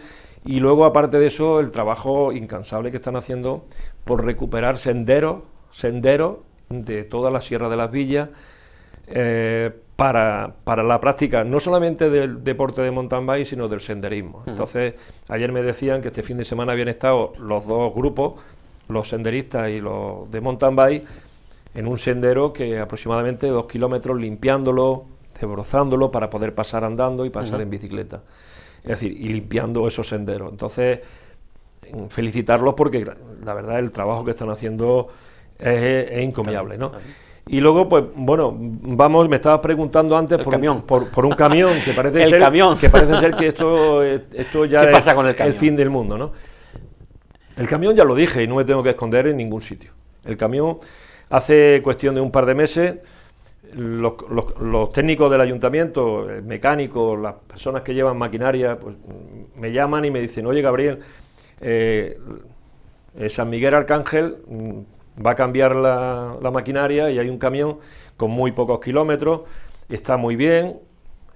y luego, aparte de eso, el trabajo incansable que están haciendo por recuperar senderos, senderos de toda la Sierra de las Villas eh, para, la práctica no solamente del deporte de mountain bike, sino del senderismo. Entonces, ayer me decían que este fin de semana habían estado los dos grupos, los senderistas y los de mountain bike, en un sendero que aproximadamente dos kilómetros limpiándolo, desbrozándolo para poder pasar andando y pasar en bicicleta es decir, y limpiando esos senderos. Entonces, felicitarlos porque la verdad el trabajo que están haciendo es, incomiable. encomiable, ¿no? Y luego, pues bueno, vamos, me estabas preguntando antes por un, por, por, un camión, que parece, el ser, camión. que parece ser que esto, esto ya es el, el, fin del mundo, ¿no? El camión ya lo dije y no me tengo que esconder en ningún sitio. El camión hace cuestión de un par de meses los, técnicos del ayuntamiento, mecánicos, las personas que llevan maquinaria, pues me llaman y me dicen, oye Gabriel, eh, San Miguel Arcángel mm, va a cambiar la, maquinaria y hay un camión con muy pocos kilómetros, está muy bien,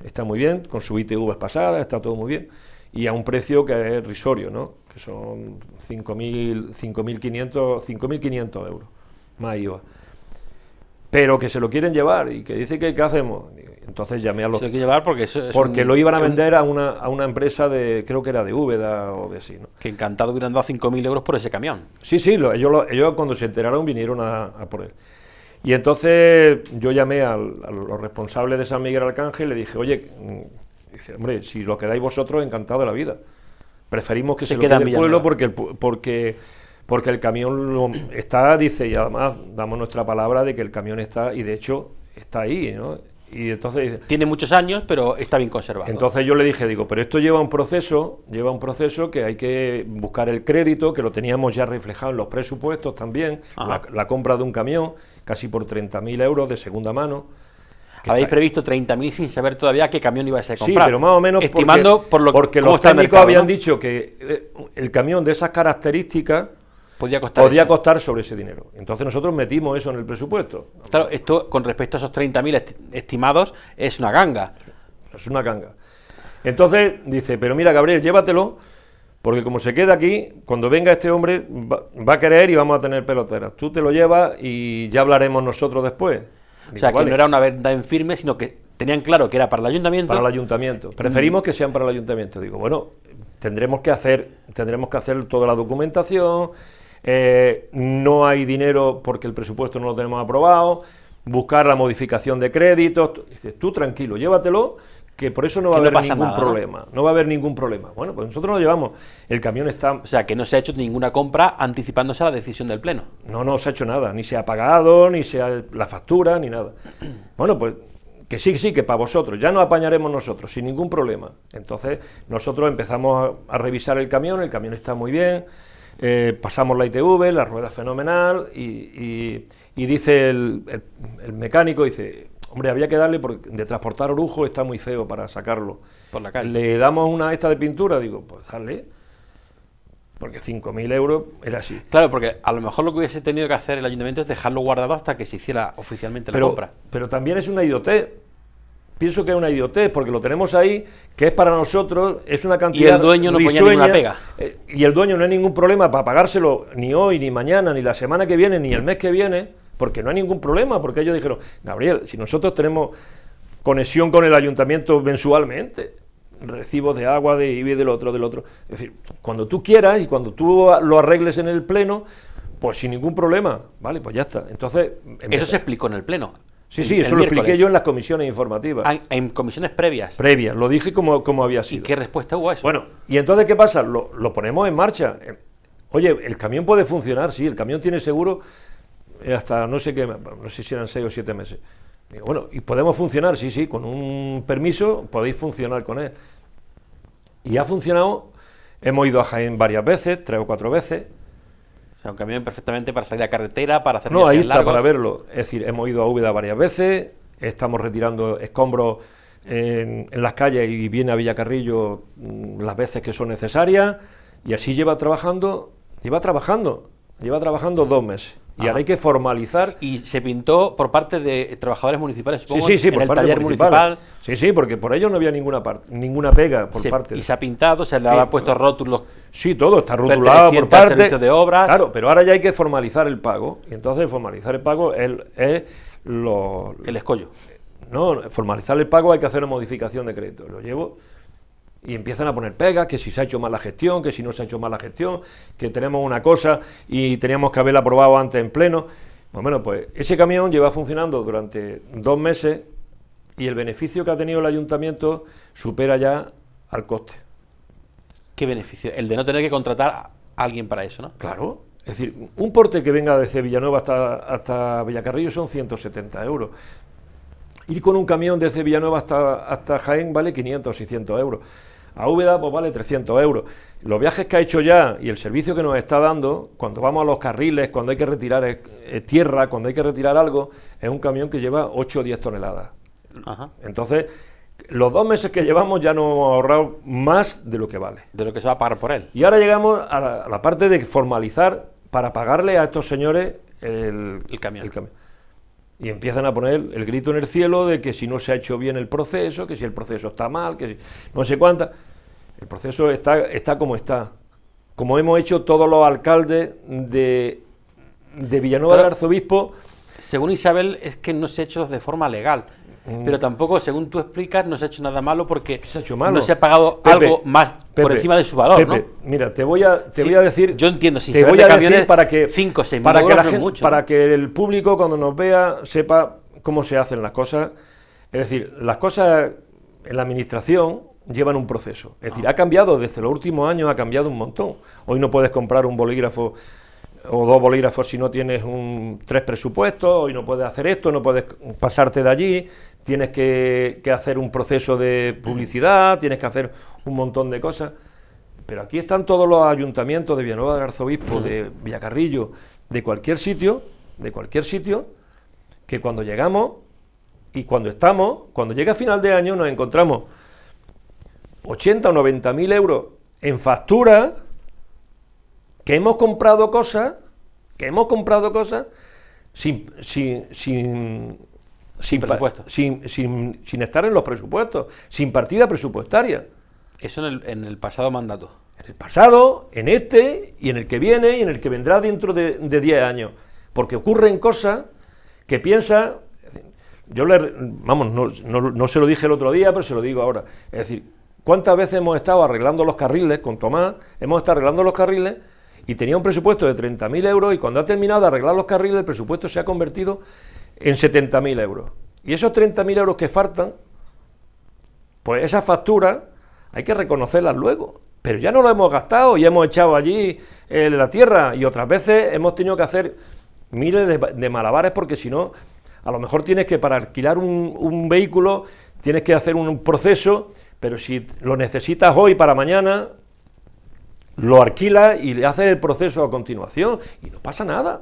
está muy bien, con su ITV pasada, está todo muy bien, y a un precio que es risorio, ¿no? que son 5.500 euros, más IVA pero que se lo quieren llevar y que dice que ¿qué hacemos? Entonces llamé a los... Se lo que llevar porque Porque lo iban a vender a una, empresa de, creo que era de Úbeda o de así, ¿no? Que encantado hubieran dado 5.000 euros por ese camión. Sí, sí, ellos, cuando se enteraron vinieron a, por él. Y entonces yo llamé a los responsables de San Miguel Arcángel y le dije, oye, mm", dice, hombre, si lo quedáis vosotros, encantado de la vida. Preferimos que se, se lo quede el pueblo porque, porque porque el camión está, dice, y además damos nuestra palabra de que el camión está, y de hecho está ahí, ¿no? Y entonces Tiene muchos años, pero está bien conservado. Entonces yo le dije, digo, pero esto lleva un proceso, lleva un proceso que hay que buscar el crédito, que lo teníamos ya reflejado en los presupuestos también, la, compra de un camión, casi por 30.000 euros de segunda mano. Habéis previsto 30.000 sin saber todavía qué camión iba a ser Sí, pero más o menos estimando por lo, porque los técnicos habían dicho que eh, el camión de esas características podía costar, podía costar sobre ese dinero. Entonces nosotros metimos eso en el presupuesto. Claro, esto con respecto a esos 30.000 estimados es una ganga. Es una ganga. Entonces dice, pero mira Gabriel, llévatelo, porque como se queda aquí, cuando venga este hombre va, a querer y vamos a tener peloteras. Tú te lo llevas y ya hablaremos nosotros después. o sea, que no era una venta en firme, sino que tenían claro que era para el ayuntamiento. Para el ayuntamiento. Mm. Preferimos que sean para el ayuntamiento. Digo, bueno, tendremos que hacer, tendremos que hacer toda la documentación eh, no hay dinero porque el presupuesto no lo tenemos aprobado, buscar la modificación de créditos. Dices, tú tranquilo, llévatelo, que por eso no va a haber ningún problema. ¿no? va a haber ningún problema. Bueno, pues nosotros lo llevamos. El camión está. O sea, que no se ha hecho ninguna compra anticipándose a la decisión del Pleno. No, no se ha hecho nada. Ni se ha pagado, ni se ha la factura, ni nada. Bueno, pues que sí, sí, que para vosotros. Ya nos apañaremos nosotros, sin ningún problema. Entonces, nosotros empezamos a revisar el camión. El camión está muy bien. Eh, pasamos la ITV, la rueda fenomenal, y, dice el, mecánico, dice, hombre, había que darle, porque de transportar orujo está muy feo para sacarlo. Por la calle. Le damos una esta de pintura, digo, pues dale, porque 5.000 euros era así. Claro, porque a lo mejor lo que hubiese tenido que hacer el ayuntamiento es dejarlo guardado hasta que se hiciera oficialmente la compra. Pero también es una idiotez, pienso que es una idiotez, porque lo tenemos ahí, que es para nosotros, es una cantidad. Eh, y el dueño no ponía pega. y el dueño no hay ningún problema para pagárselo ni hoy, ni mañana, ni la semana que viene, ni el mes que viene, porque no hay ningún problema, porque ellos dijeron, Gabriel, si nosotros tenemos conexión con el ayuntamiento mensualmente, recibos de agua, de IBI, del otro, del otro. Es decir, cuando tú quieras y cuando tú lo arregles en el Pleno, pues sin ningún problema, ¿vale? Pues ya está. Entonces... Eso se explicó en el Pleno. Sí, sí, eso lo expliqué yo en las comisiones informativas. Ah, en comisiones previas. Previas, lo dije como, como había sido. ¿Y qué respuesta hubo a eso? Bueno, ¿y entonces qué pasa? Lo, ponemos en marcha. Eh, oye, el camión puede funcionar, sí, el camión tiene seguro eh, hasta no sé qué, no sé si eran seis o siete meses. bueno, y podemos funcionar, sí, sí, con un permiso podéis funcionar con él. Y ha funcionado, hemos ido a Jaén varias veces, tres o cuatro veces, o sea, aunque perfectamente para salir a carretera, para hacer No, ahí está, para verlo. Es decir, hemos ido a Úbeda varias veces, estamos retirando escombros en, en, las calles y viene a Villacarrillo mm, las veces que son necesarias y así lleva trabajando, lleva trabajando, lleva trabajando dos meses. Y ahora ah. hay que formalizar. Y se pintó por parte de trabajadores municipales, sí, sí, por el taller municipal. Sí, sí, porque por ello no había ninguna, ninguna pega por parte. Y se ha pintado, se le ha puesto rótulos. Sí, todo está rotulado por parte. Servicios de obras. Claro, pero ahora ya hay que formalizar el pago. Y entonces formalizar el pago es, es lo, el escollo. No, formalizar el pago hay que hacer una modificación de crédito. Lo llevo y empiezan a poner pegas, que si se ha hecho la gestión, que si no se ha hecho la gestión, que tenemos una cosa y teníamos que haberla aprobado antes en pleno. Pues bueno, pues ese camión lleva funcionando durante dos meses y el beneficio que ha tenido el ayuntamiento supera ya al coste. ¿Qué beneficio? El de no tener que contratar a alguien para eso, ¿no? Claro. Es decir, un porte que venga desde Villanueva hasta, hasta Villacarrillo son 170 euros. Ir con un camión desde Villanueva hasta, hasta Jaén vale 500 o 600 euros a Úbeda pues vale 300 euros. Los viajes que ha hecho ya y el servicio que nos está dando, cuando vamos a los carriles, cuando hay que retirar eh, eh, tierra, cuando hay que retirar algo, es un camión que lleva 8 o 10 toneladas. Ajá. Entonces, los dos meses que llevamos ya no hemos ahorrado más de lo que vale. De lo que se va a pagar por él. Y ahora llegamos a la, parte de formalizar para pagarle a estos señores el, camión. y empiezan a poner el grito en el cielo de que si no se ha hecho bien el proceso, que si el proceso está mal, que si no sé cuánta. El proceso está, está como está. Como hemos hecho todos los alcaldes de, Villanueva del Arzobispo. Según Isabel, es que no se ha hecho de forma legal. Mm. Pero tampoco, según tú explicas, no se ha hecho nada malo porque se ha hecho no se ha pagado algo más por encima de su valor. mira, te voy a, voy a decir. Yo entiendo, si te voy a decir para que. para que, para que el público, cuando nos vea, sepa cómo se hacen las cosas. Es decir, las cosas en la administración llevan un proceso. Es decir, ha cambiado, desde los últimos años ha cambiado un montón. Hoy no puedes comprar un bolígrafo o dos bolígrafos si no tienes un, tres presupuestos, hoy no puedes hacer esto, no puedes pasarte de allí, tienes que, que hacer un proceso de publicidad, tienes que hacer un montón de cosas. Pero aquí están todos los ayuntamientos de Villanueva del Arzobispo, de Villacarrillo, de cualquier sitio, de cualquier sitio, que cuando llegamos y cuando estamos, cuando llega final de año nos encontramos 80 o 90 mil euros en factura, que hemos comprado cosas, que hemos comprado cosas sin, sin, sin, sin, sin, estar en los presupuestos, sin partida presupuestaria. Eso en el, pasado mandato. En el pasado, en este y en el que viene y en el que vendrá dentro de 10 años. Porque ocurren cosas que piensa... Yo le... Vamos, no, no se lo dije el otro día, pero se lo digo ahora. Es decir, ¿Cuántas veces hemos estado arreglando los carriles con Tomás? Hemos estado arreglando los carriles y tenía un presupuesto de 30.000 euros y cuando ha terminado de arreglar los carriles el presupuesto se ha convertido en 70.000 euros. Y esos 30.000 euros que faltan, pues esas facturas hay que reconocerlas luego. Pero ya no lo hemos gastado y hemos echado allí eh, la tierra y otras veces hemos tenido que hacer miles de, malabares porque si no, a lo mejor tienes que para alquilar un, vehículo, tienes que hacer un proceso pero si lo necesitas hoy para mañana, lo alquilas y le haces el proceso a continuación y no pasa nada.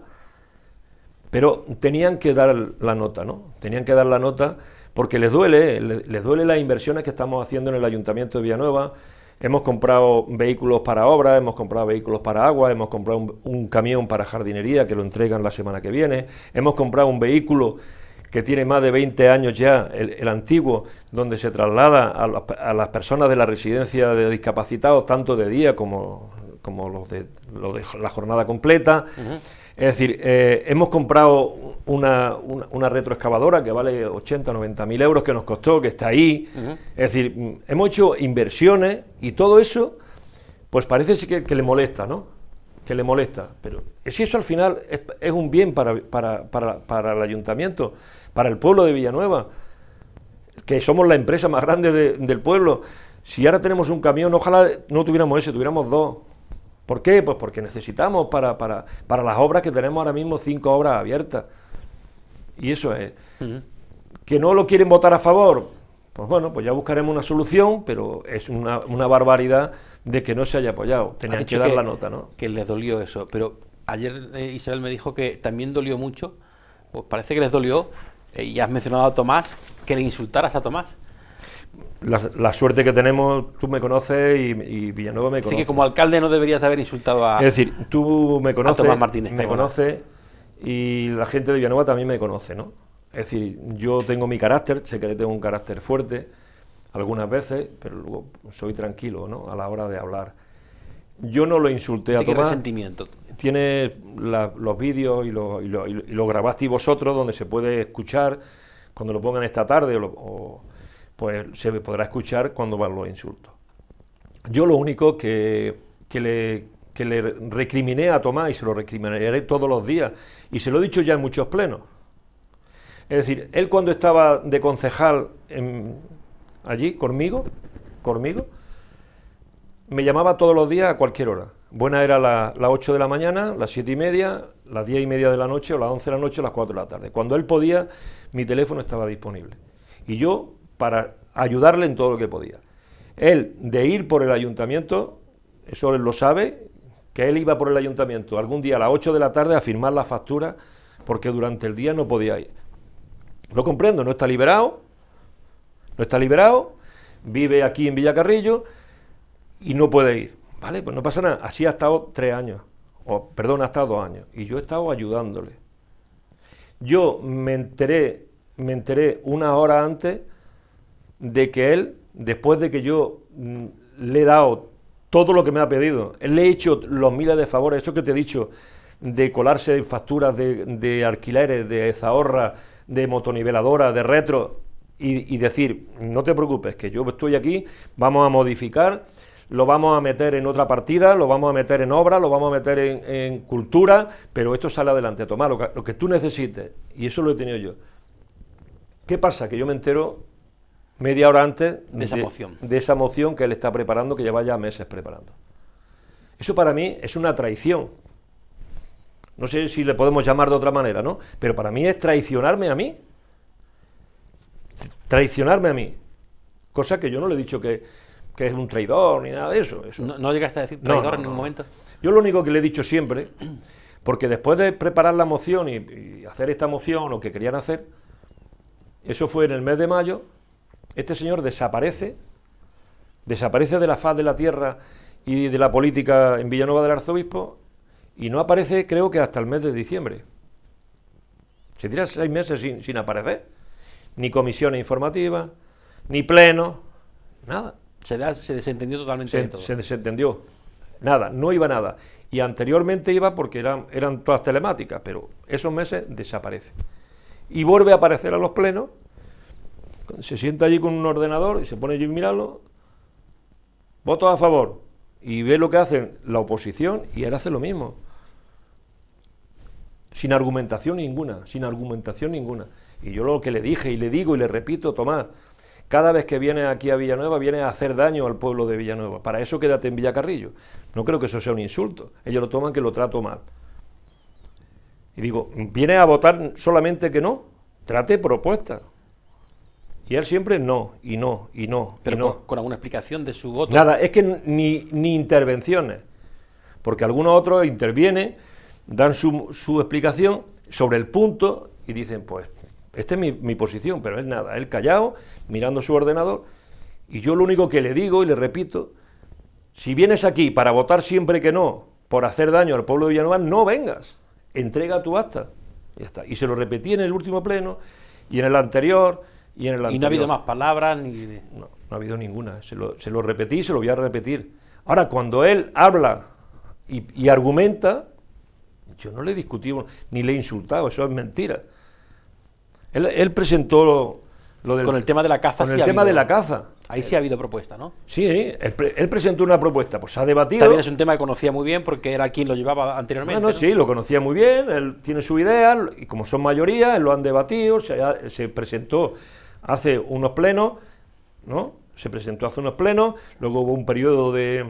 Pero tenían que dar la nota, ¿no? Tenían que dar la nota porque les duele, les duele las inversiones que estamos haciendo en el Ayuntamiento de Villanueva. Hemos comprado vehículos para obras, hemos comprado vehículos para agua, hemos comprado un, un, camión para jardinería que lo entregan la semana que viene, hemos comprado un vehículo que tiene más de 20 años ya, el, antiguo, donde se traslada a, las personas de la residencia de discapacitados, tanto de día como, como los, de, la jornada completa. Es decir, eh, hemos comprado una, retroexcavadora que vale 80, 90 mil euros, que nos costó, que está ahí. Es decir, mm, hemos hecho inversiones y todo eso, pues parece que le molesta, ¿no? que le molesta. Pero si eso al final es, un bien para, el ayuntamiento, para el pueblo de Villanueva, que somos la empresa más grande del pueblo, si ahora tenemos un camión, ojalá no tuviéramos ese, tuviéramos dos. ¿Por qué? Pues porque necesitamos para, para, las obras que tenemos ahora mismo cinco obras abiertas. Y eso es. ¿Que no lo quieren votar a favor? Pues bueno, pues ya buscaremos una solución, pero es una, barbaridad de que no se haya apoyado. Tenían que dar la nota, ¿no? Que les dolió eso, pero ayer eh, Isabel me dijo que también dolió mucho, pues parece que les dolió, eh, y has mencionado a Tomás, que le insultaras a Tomás. La, suerte que tenemos, tú me conoces y, Villanueva me conoce. Así que como alcalde no deberías haber insultado a. Es decir, tú me conoces. Tomás Martínez. Me conoces y la gente de Villanueva también me conoce, ¿no? Es decir, yo tengo mi carácter, sé que tengo un carácter fuerte algunas veces, pero luego soy tranquilo ¿no? a la hora de hablar. Yo no lo insulté a Tomás. resentimiento? Tiene los vídeos y los y grabasteis vosotros, donde se puede escuchar cuando lo pongan esta tarde, o, pues se podrá escuchar cuando van los insultos. Yo lo único que, le, que le recriminé a Tomás y se lo recriminaré todos los días, y se lo he dicho ya en muchos plenos, es decir, él cuando estaba de concejal allí conmigo, conmigo, me llamaba todos los días a cualquier hora. Buena era las la 8 de la mañana, las 7 y media, las 10 y media de la noche, o las 11 de la noche, o las 4 de la tarde. Cuando él podía, mi teléfono estaba disponible. Y yo, para ayudarle en todo lo que podía. Él, de ir por el ayuntamiento, eso él lo sabe, que él iba por el ayuntamiento algún día a las 8 de la tarde a firmar la factura, porque durante el día no podía ir. Lo comprendo, no está liberado, no está liberado, vive aquí en Villacarrillo y no puede ir. Vale, pues no pasa nada. Así ha estado tres años, o perdón, ha estado dos años. Y yo he estado ayudándole. Yo me enteré, me enteré una hora antes de que él, después de que yo mm, le he dado todo lo que me ha pedido, le he hecho los miles de favores, eso que te he dicho, de colarse en facturas de, de alquileres, de zahorra, de motoniveladora, de retro, y, decir, no te preocupes, que yo estoy aquí, vamos a modificar, lo vamos a meter en otra partida, lo vamos a meter en obra, lo vamos a meter en, cultura, pero esto sale adelante, Tomás lo que, lo que tú necesites, y eso lo he tenido yo. ¿Qué pasa? Que yo me entero media hora antes de, esa moción. de esa moción que él está preparando, que lleva ya meses preparando. Eso para mí es una traición, no sé si le podemos llamar de otra manera, ¿no? Pero para mí es traicionarme a mí. Traicionarme a mí. Cosa que yo no le he dicho que, que es un traidor ni nada de eso. No, llega llegaste a decir traidor en ningún momento? Yo lo único que le he dicho siempre, porque después de preparar la moción y, y hacer esta moción, lo que querían hacer, eso fue en el mes de mayo, este señor desaparece, desaparece de la faz de la tierra y de la política en Villanueva del Arzobispo y no aparece, creo que hasta el mes de diciembre. Se tira seis meses sin, sin aparecer. Ni comisiones informativas, ni pleno, nada. Se, desentendió totalmente se, desentendió. Nada, no iba nada. Y anteriormente iba porque eran, eran todas telemáticas, pero esos meses desaparece. Y vuelve a aparecer a los plenos, se sienta allí con un ordenador y se pone allí a mirarlo, voto a favor, y ve lo que hacen la oposición y él hace lo mismo sin argumentación ninguna, sin argumentación ninguna. Y yo lo que le dije y le digo y le repito, Tomás, cada vez que viene aquí a Villanueva viene a hacer daño al pueblo de Villanueva. Para eso quédate en Villacarrillo. No creo que eso sea un insulto. Ellos lo toman que lo trato mal. Y digo, viene a votar solamente que no? Trate propuestas. Y él siempre no, y no, y no. Pero no. Con, alguna explicación de su voto. Nada, es que ni, ni intervenciones. Porque alguno otro interviene dan su, explicación sobre el punto y dicen, pues, esta es mi, posición, pero es nada, él callado, mirando su ordenador, y yo lo único que le digo y le repito, si vienes aquí para votar siempre que no, por hacer daño al pueblo de Villanueva, no vengas, entrega tu acta. Ya está. Y se lo repetí en el último pleno y en el anterior y en el anterior. Y no ha habido más palabras ni... No, no ha habido ninguna. Se lo, se lo repetí y se lo voy a repetir. Ahora, cuando él habla y argumenta, yo no le he discutido ni le he insultado, eso es mentira. Él, presentó lo, del, Con el tema de la caza. Con el tema de la caza. Ahí sí ha habido propuesta, ¿no? Sí, él, presentó una propuesta, pues ha debatido. También es un tema que conocía muy bien porque era quien lo llevaba anteriormente. Bueno, ¿no? sí, lo conocía muy bien, él tiene su idea y como son mayoría, él lo han debatido, se, se presentó hace unos plenos, ¿no? Se presentó hace unos plenos, luego hubo un periodo de,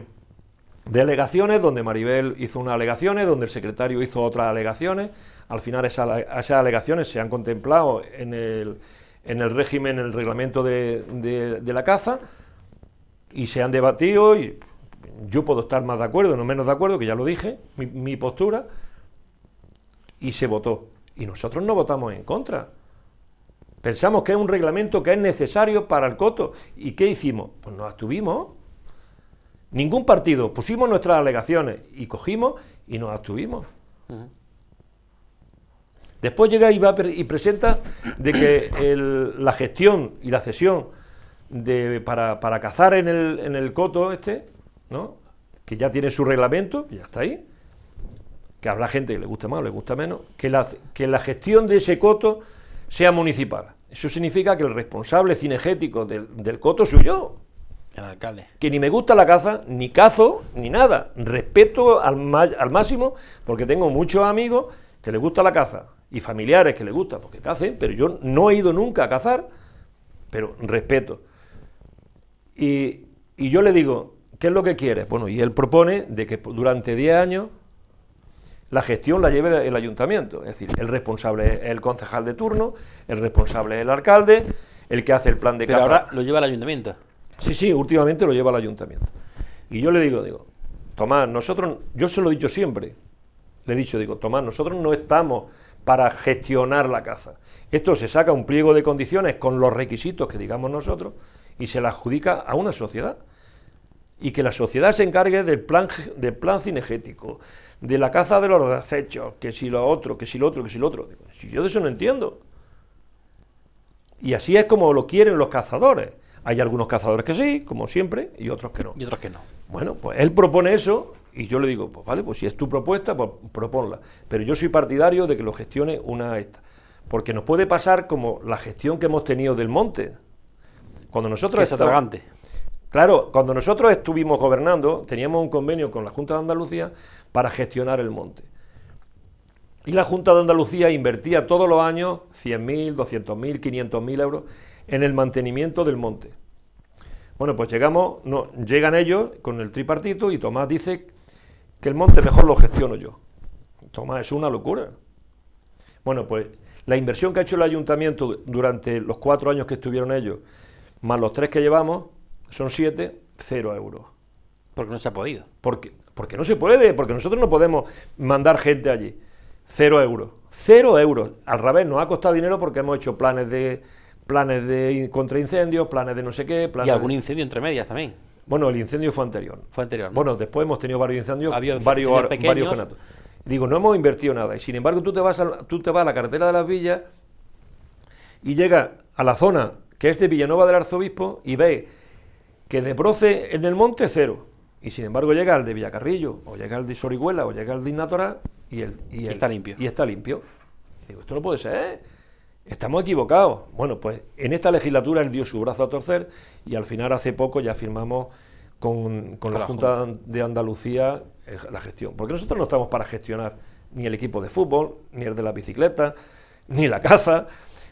de donde Maribel hizo unas alegaciones, donde el secretario hizo otras alegaciones. Al final esas, alegaciones se han contemplado en el, en el régimen, en el reglamento de, la caza, y se han debatido, y yo puedo estar más de acuerdo, no menos de acuerdo, que ya lo dije, mi, mi postura, y se votó. Y nosotros no votamos en contra. Pensamos que es un reglamento que es necesario para el coto. ¿Y qué hicimos? Pues nos abstuvimos Ningún partido. Pusimos nuestras alegaciones y cogimos y nos abstuvimos. Después llega y, y presenta de que la gestión y la cesión para, cazar en el, en el coto este, ¿no? que ya tiene su reglamento, ya está ahí, que habla gente que le guste más o le gusta menos, que la, que la gestión de ese coto sea municipal. Eso significa que el responsable cinegético del, del coto soy yo alcalde. Que ni me gusta la caza, ni cazo, ni nada. Respeto al, máximo porque tengo muchos amigos que les gusta la caza y familiares que les gusta porque cacen, pero yo no he ido nunca a cazar, pero respeto. Y, yo le digo, ¿qué es lo que quiere Bueno, y él propone de que durante 10 años la gestión la lleve el ayuntamiento. Es decir, el responsable es el concejal de turno, el responsable es el alcalde, el que hace el plan de caza. ahora lo lleva el ayuntamiento. Sí, sí, últimamente lo lleva al ayuntamiento. Y yo le digo, digo, Tomás, nosotros, yo se lo he dicho siempre, le he dicho, digo, Tomás, nosotros no estamos para gestionar la caza. Esto se saca un pliego de condiciones con los requisitos que digamos nosotros y se la adjudica a una sociedad. Y que la sociedad se encargue del plan, del plan cinegético, de la caza de los acechos, que si lo otro, que si lo otro, que si lo otro. Digo, yo de eso no entiendo. Y así es como lo quieren los cazadores. Hay algunos cazadores que sí, como siempre, y otros que no. Y otros que no. Bueno, pues él propone eso y yo le digo, pues vale, pues si es tu propuesta, pues proponla. Pero yo soy partidario de que lo gestione una esta. Porque nos puede pasar como la gestión que hemos tenido del monte. Cuando nosotros... Es atragante. Claro, cuando nosotros estuvimos gobernando, teníamos un convenio con la Junta de Andalucía para gestionar el monte. Y la Junta de Andalucía invertía todos los años 100.000, 200.000, 500.000 euros en el mantenimiento del monte. Bueno, pues llegamos, no, llegan ellos con el tripartito y Tomás dice que el monte mejor lo gestiono yo. Tomás, es una locura. Bueno, pues la inversión que ha hecho el ayuntamiento durante los cuatro años que estuvieron ellos, más los tres que llevamos, son siete, cero euros. Porque no se ha podido. Porque, porque no se puede, porque nosotros no podemos mandar gente allí. Cero euros. Cero euros. Al revés, nos ha costado dinero porque hemos hecho planes de, planes de contraincendios, planes de no sé qué, planes Y algún incendio entre medias también. Bueno, el incendio fue anterior. Fue anterior. Bueno, después hemos tenido varios incendios, Había varios, varios Digo, no hemos invertido nada. Y sin embargo, tú te vas a, tú te vas a la carretera de las villas y llegas a la zona que es de Villanova del Arzobispo y ves que de Broce en el monte cero. Y sin embargo llega al de Villacarrillo, o llega al de Sorigüela, o llega al de Natora y, el, está limpio. Y está limpio. digo, esto no puede ser, ¿eh? ¿Estamos equivocados? Bueno, pues en esta legislatura él dio su brazo a torcer y al final hace poco ya firmamos con, la, Junta, de Andalucía eh, la gestión. Porque nosotros no estamos para gestionar ni el equipo de fútbol, ni el de la bicicleta, ni la caza,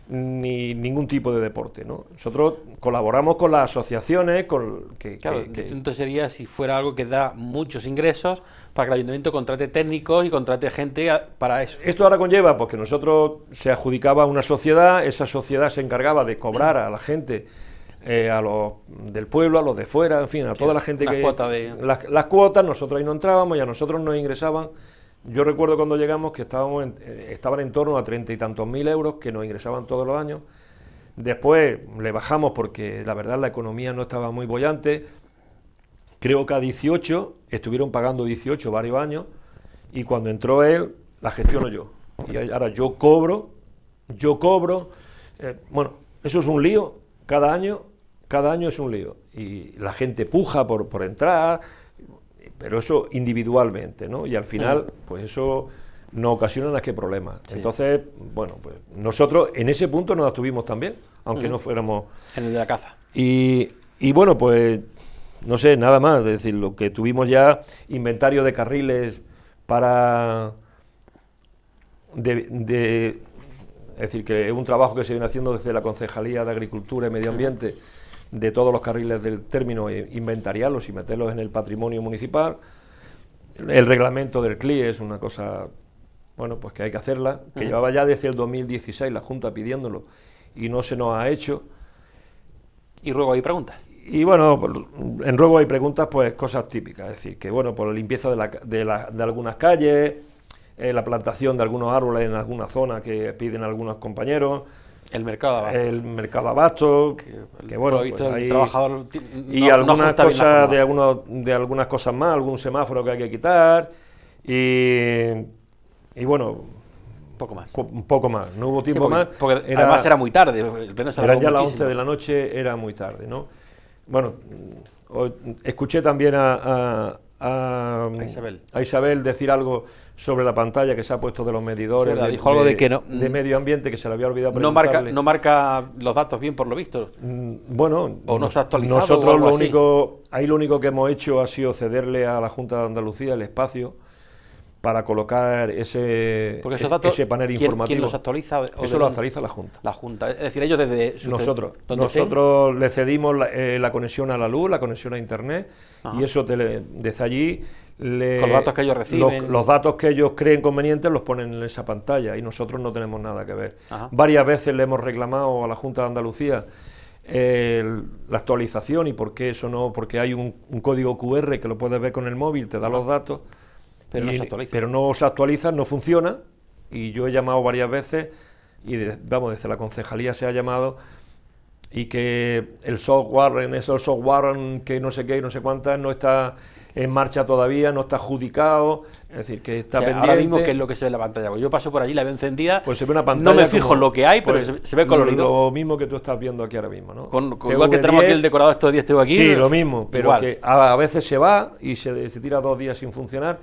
ni ningún tipo de deporte. ¿no? Nosotros colaboramos con las asociaciones, con que, claro, que, sería si fuera algo que da muchos ingresos para que el ayuntamiento contrate técnicos y contrate gente para eso. Esto ahora conlleva, porque pues, nosotros se adjudicaba una sociedad, esa sociedad se encargaba de cobrar a la gente, eh, a los del pueblo, a los de fuera, en fin, a toda la gente que... de... las, cuotas, nosotros ahí no entrábamos y a nosotros nos ingresaban... Yo recuerdo cuando llegamos que estábamos eh, estaban en torno a treinta y tantos mil euros que nos ingresaban todos los años. Después le bajamos porque la verdad la economía no estaba muy bollante creo que a 18, estuvieron pagando 18 varios años, y cuando entró él, la gestiono yo. Y ahora yo cobro, yo cobro. Eh, bueno, eso es un lío, cada año, cada año es un lío. Y la gente puja por, por entrar, pero eso individualmente, ¿no? Y al mm. final, pues eso no ocasiona nada que problemas. Entonces, bueno, pues nosotros en ese punto nos abstuvimos también, aunque mm. no fuéramos... En el de la caza. Y, y bueno, pues no sé, nada más. Es decir, lo que tuvimos ya, inventario de carriles para... De, es decir, que es un trabajo que se viene haciendo desde la Concejalía de Agricultura y Medio Ambiente, de todos los carriles del término, inventariarlos y meterlos en el patrimonio municipal. El reglamento del CLI es una cosa, bueno, pues que hay que hacerla, que llevaba ya desde el 2016 la Junta pidiéndolo y no se nos ha hecho. Y luego hay preguntas y bueno, en ruego hay preguntas, pues cosas típicas, es decir, que bueno, por la limpieza de, de, de algunas calles, eh, la plantación de algunos árboles en alguna zona que piden algunos compañeros. El mercado abasto. El mercado abasto, que, bueno, pues, ahí, y algunas cosas de, algunos, de algunas cosas más, algún semáforo que hay que quitar y, y bueno, poco más. Un poco más, no hubo tiempo más. Porque era, además era muy tarde, el ya las 11 de la noche, era muy tarde, ¿no? Bueno, escuché también a, a Isabel. a, Isabel. decir algo sobre la pantalla que se ha puesto de los medidores. de, dijo algo de, que no, de mm, medio ambiente que se le había olvidado no marca No marca los datos bien, por lo visto. Mm, bueno, o no Nosotros lo único, ahí lo único que hemos hecho ha sido cederle a la Junta de Andalucía el espacio para colocar ese, ese panel informativo. ¿Quién los actualiza? Eso lo actualiza la Junta. La Junta, es decir, ellos desde... nosotros, nosotros le cedimos eh, la, conexión a la luz, la conexión a Internet, y eso desde allí... Con los datos que ellos reciben. Los, datos que ellos creen convenientes los ponen en esa pantalla y nosotros no tenemos nada que ver. Varias veces le hemos reclamado a la Junta de Andalucía la actualización y por qué eso no, porque hay un código QR que lo puedes ver con el móvil, te da los datos pero, no se actualiza. no funciona. Y yo he llamado varias veces y vamos, desde la concejalía se ha llamado y que el software, en eso software que no sé qué y no sé cuántas, no está en marcha todavía, no está adjudicado, es decir, que está pendiente. Ahora mismo, que es lo que se ve en la pantalla? Pues yo paso por allí, la veo encendida, pues se ve una pantalla no me fijo en lo que hay, pero pues se ve colorido. Lo mismo que tú estás viendo aquí ahora mismo, ¿no? igual que tenemos aquí el decorado estos días, tengo aquí. Sí, lo mismo, pero que a, veces se va y se tira dos días sin funcionar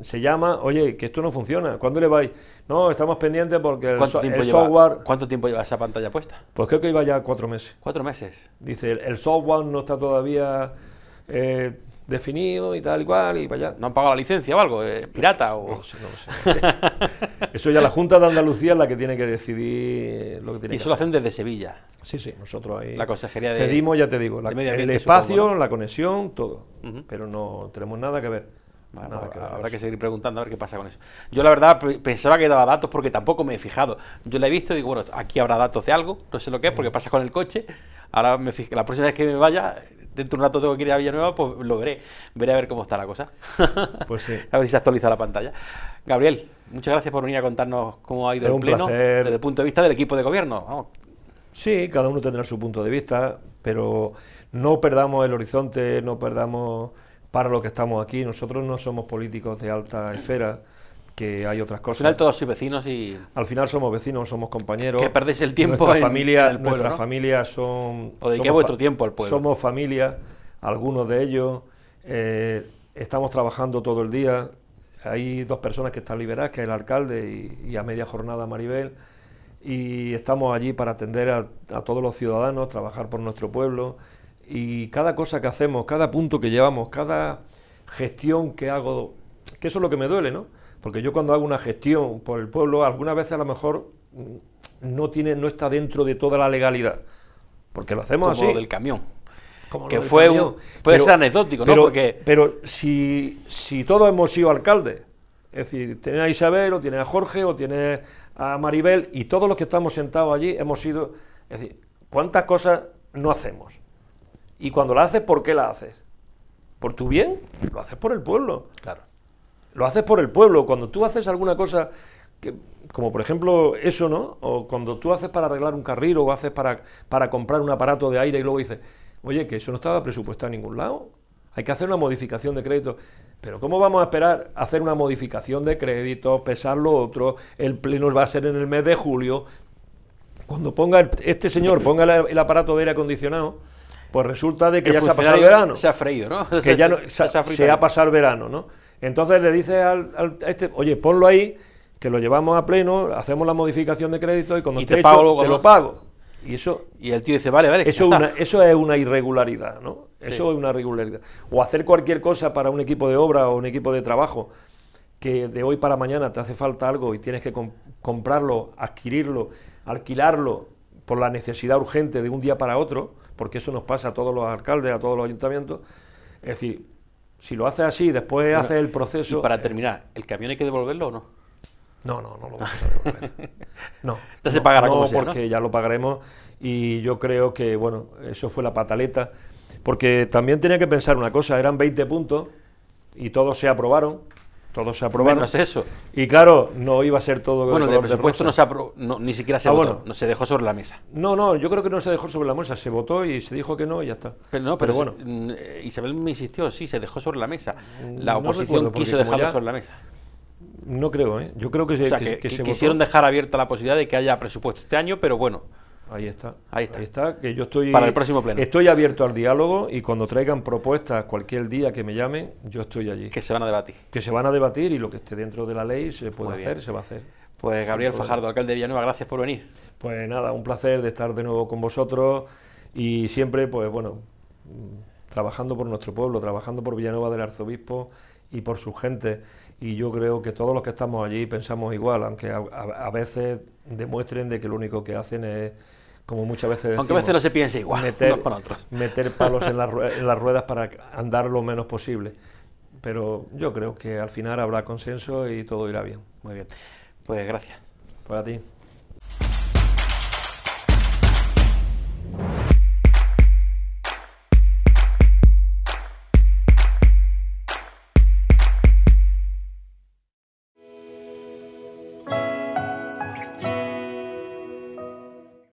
se llama, oye, que esto no funciona, ¿cuándo le vais? No, estamos pendientes porque el, software... ¿Cuánto tiempo lleva esa pantalla puesta? Pues creo que iba ya cuatro meses. ¿Cuatro meses? Dice, el, software no está todavía eh, definido y tal y cual y para ¿No han pagado la licencia o algo? ¿Pirata o...? No eso ya la Junta de Andalucía es la que tiene que decidir lo que tiene Y eso lo hacen desde Sevilla. Sí, sí, nosotros ahí... La consejería de... Cedimos, ya te digo, el espacio, la conexión, todo. Pero no tenemos nada que ver habrá, que, seguir preguntando a ver qué pasa con eso. Yo la verdad pensaba que daba datos porque tampoco me he fijado. Yo la he visto y digo, bueno, aquí habrá datos de algo, no sé lo que es, porque mm. pasa con el coche. Ahora me la próxima vez que me vaya, dentro de un rato tengo que ir a Villanueva, pues lo veré. Veré a ver cómo está la cosa. Pues sí. a ver si se actualiza la pantalla. Gabriel, muchas gracias por venir a contarnos cómo ha ido el pleno desde el punto de vista del equipo de gobierno. Sí, cada uno tendrá su punto de vista, pero no perdamos el horizonte, no perdamos para lo que estamos aquí. Nosotros no somos políticos de alta esfera, que hay otras cosas. Al final todos sois vecinos y... Al final somos vecinos, somos compañeros. Que perdéis el tiempo nuestra familia, el son... O qué vuestro tiempo al pueblo. Somos familia, algunos de ellos. Eh, estamos trabajando todo el día. Hay dos personas que están liberadas, que es el alcalde y, a media jornada Maribel. Y estamos allí para atender a todos los ciudadanos, trabajar por nuestro pueblo y cada cosa que hacemos, cada punto que llevamos, cada gestión que hago, que eso es lo que me duele, ¿no? Porque yo cuando hago una gestión por el pueblo, algunas veces a lo mejor mm, no tiene, no está dentro de toda la legalidad, porque lo hacemos así. del camión. Como que fue puede ser anecdótico, ¿no? Pero si, todos hemos sido alcaldes, es decir, tiene a Isabel, o tiene a Jorge, o tiene a Maribel, y todos los que estamos sentados allí hemos sido, es decir, ¿cuántas cosas no hacemos? Y cuando la haces, ¿por qué la haces? ¿Por tu bien? Lo haces por el pueblo. Claro. Lo haces por el pueblo. Cuando tú haces alguna cosa, que, como por ejemplo eso, ¿no? O cuando tú haces para arreglar un carril o haces para, para comprar un aparato de aire y luego dices, oye, que eso no estaba presupuestado en ningún lado. Hay que hacer una modificación de crédito. Pero ¿cómo vamos a esperar hacer una modificación de crédito, pesar lo otro? El pleno va a ser en el mes de julio. Cuando ponga este señor ponga el aparato de aire acondicionado, pues resulta de que, ya se ha pasado el verano. Se ha freído, ¿no? Que ya se, ha, pasado el verano, ¿no? Entonces le dices al, a este, oye, ponlo ahí, que lo llevamos a pleno, hacemos la modificación de crédito y cuando te, pago te lo pago. Y eso y el tío dice, vale, vale. Eso, eso es una irregularidad, ¿no? Eso es una irregularidad. O hacer cualquier cosa para un equipo de obra o un equipo de trabajo que de hoy para mañana te hace falta algo y tienes que comprarlo, adquirirlo, alquilarlo por la necesidad urgente de un día para otro, porque eso nos pasa a todos los alcaldes, a todos los ayuntamientos, es decir, si lo haces así, después haces el proceso... Y para eh, terminar, ¿el camión hay que devolverlo o no? No, no, no lo vamos a devolver. No, Entonces pagará no, porque ya lo pagaremos y yo creo que, bueno, eso fue la pataleta, porque también tenía que pensar una cosa, eran 20 puntos y todos se aprobaron, todos se aprobaron. es eso. Y claro, no iba a ser todo. Bueno, el presupuesto no se ni siquiera se ah, no se dejó sobre la mesa. No, no, yo creo que no se dejó sobre la mesa, se votó y se dijo que no y ya está. Pero no, pero, bueno. Mm, Isabel me insistió, sí, se dejó sobre la mesa. Mm, la oposición quiso dejarlo sobre la mesa. No creo, ¿eh? Yo creo que se, quisieron dejar abierta la posibilidad de que haya presupuesto este año, pero bueno, Ahí está. Ahí está. Ahí está, que yo estoy... Para el próximo pleno. Estoy abierto al diálogo y cuando traigan propuestas cualquier día que me llamen, yo estoy allí. Que se van a debatir. Que se van a debatir y lo que esté dentro de la ley se puede hacer, se va a hacer. Pues Gabriel Fajardo, alcalde de Villanueva, gracias por venir. Pues nada, un placer de estar de nuevo con vosotros y siempre, pues bueno, trabajando por nuestro pueblo, trabajando por Villanueva del Arzobispo y por su gente y yo creo que todos los que estamos allí pensamos igual, aunque a, veces demuestren de que lo único que hacen es, como muchas veces decimos, aunque veces no se piense igual, meter, otros. meter palos en, las ruedas para andar lo menos posible. Pero yo creo que al final habrá consenso y todo irá bien. Muy bien. Pues gracias. a ti.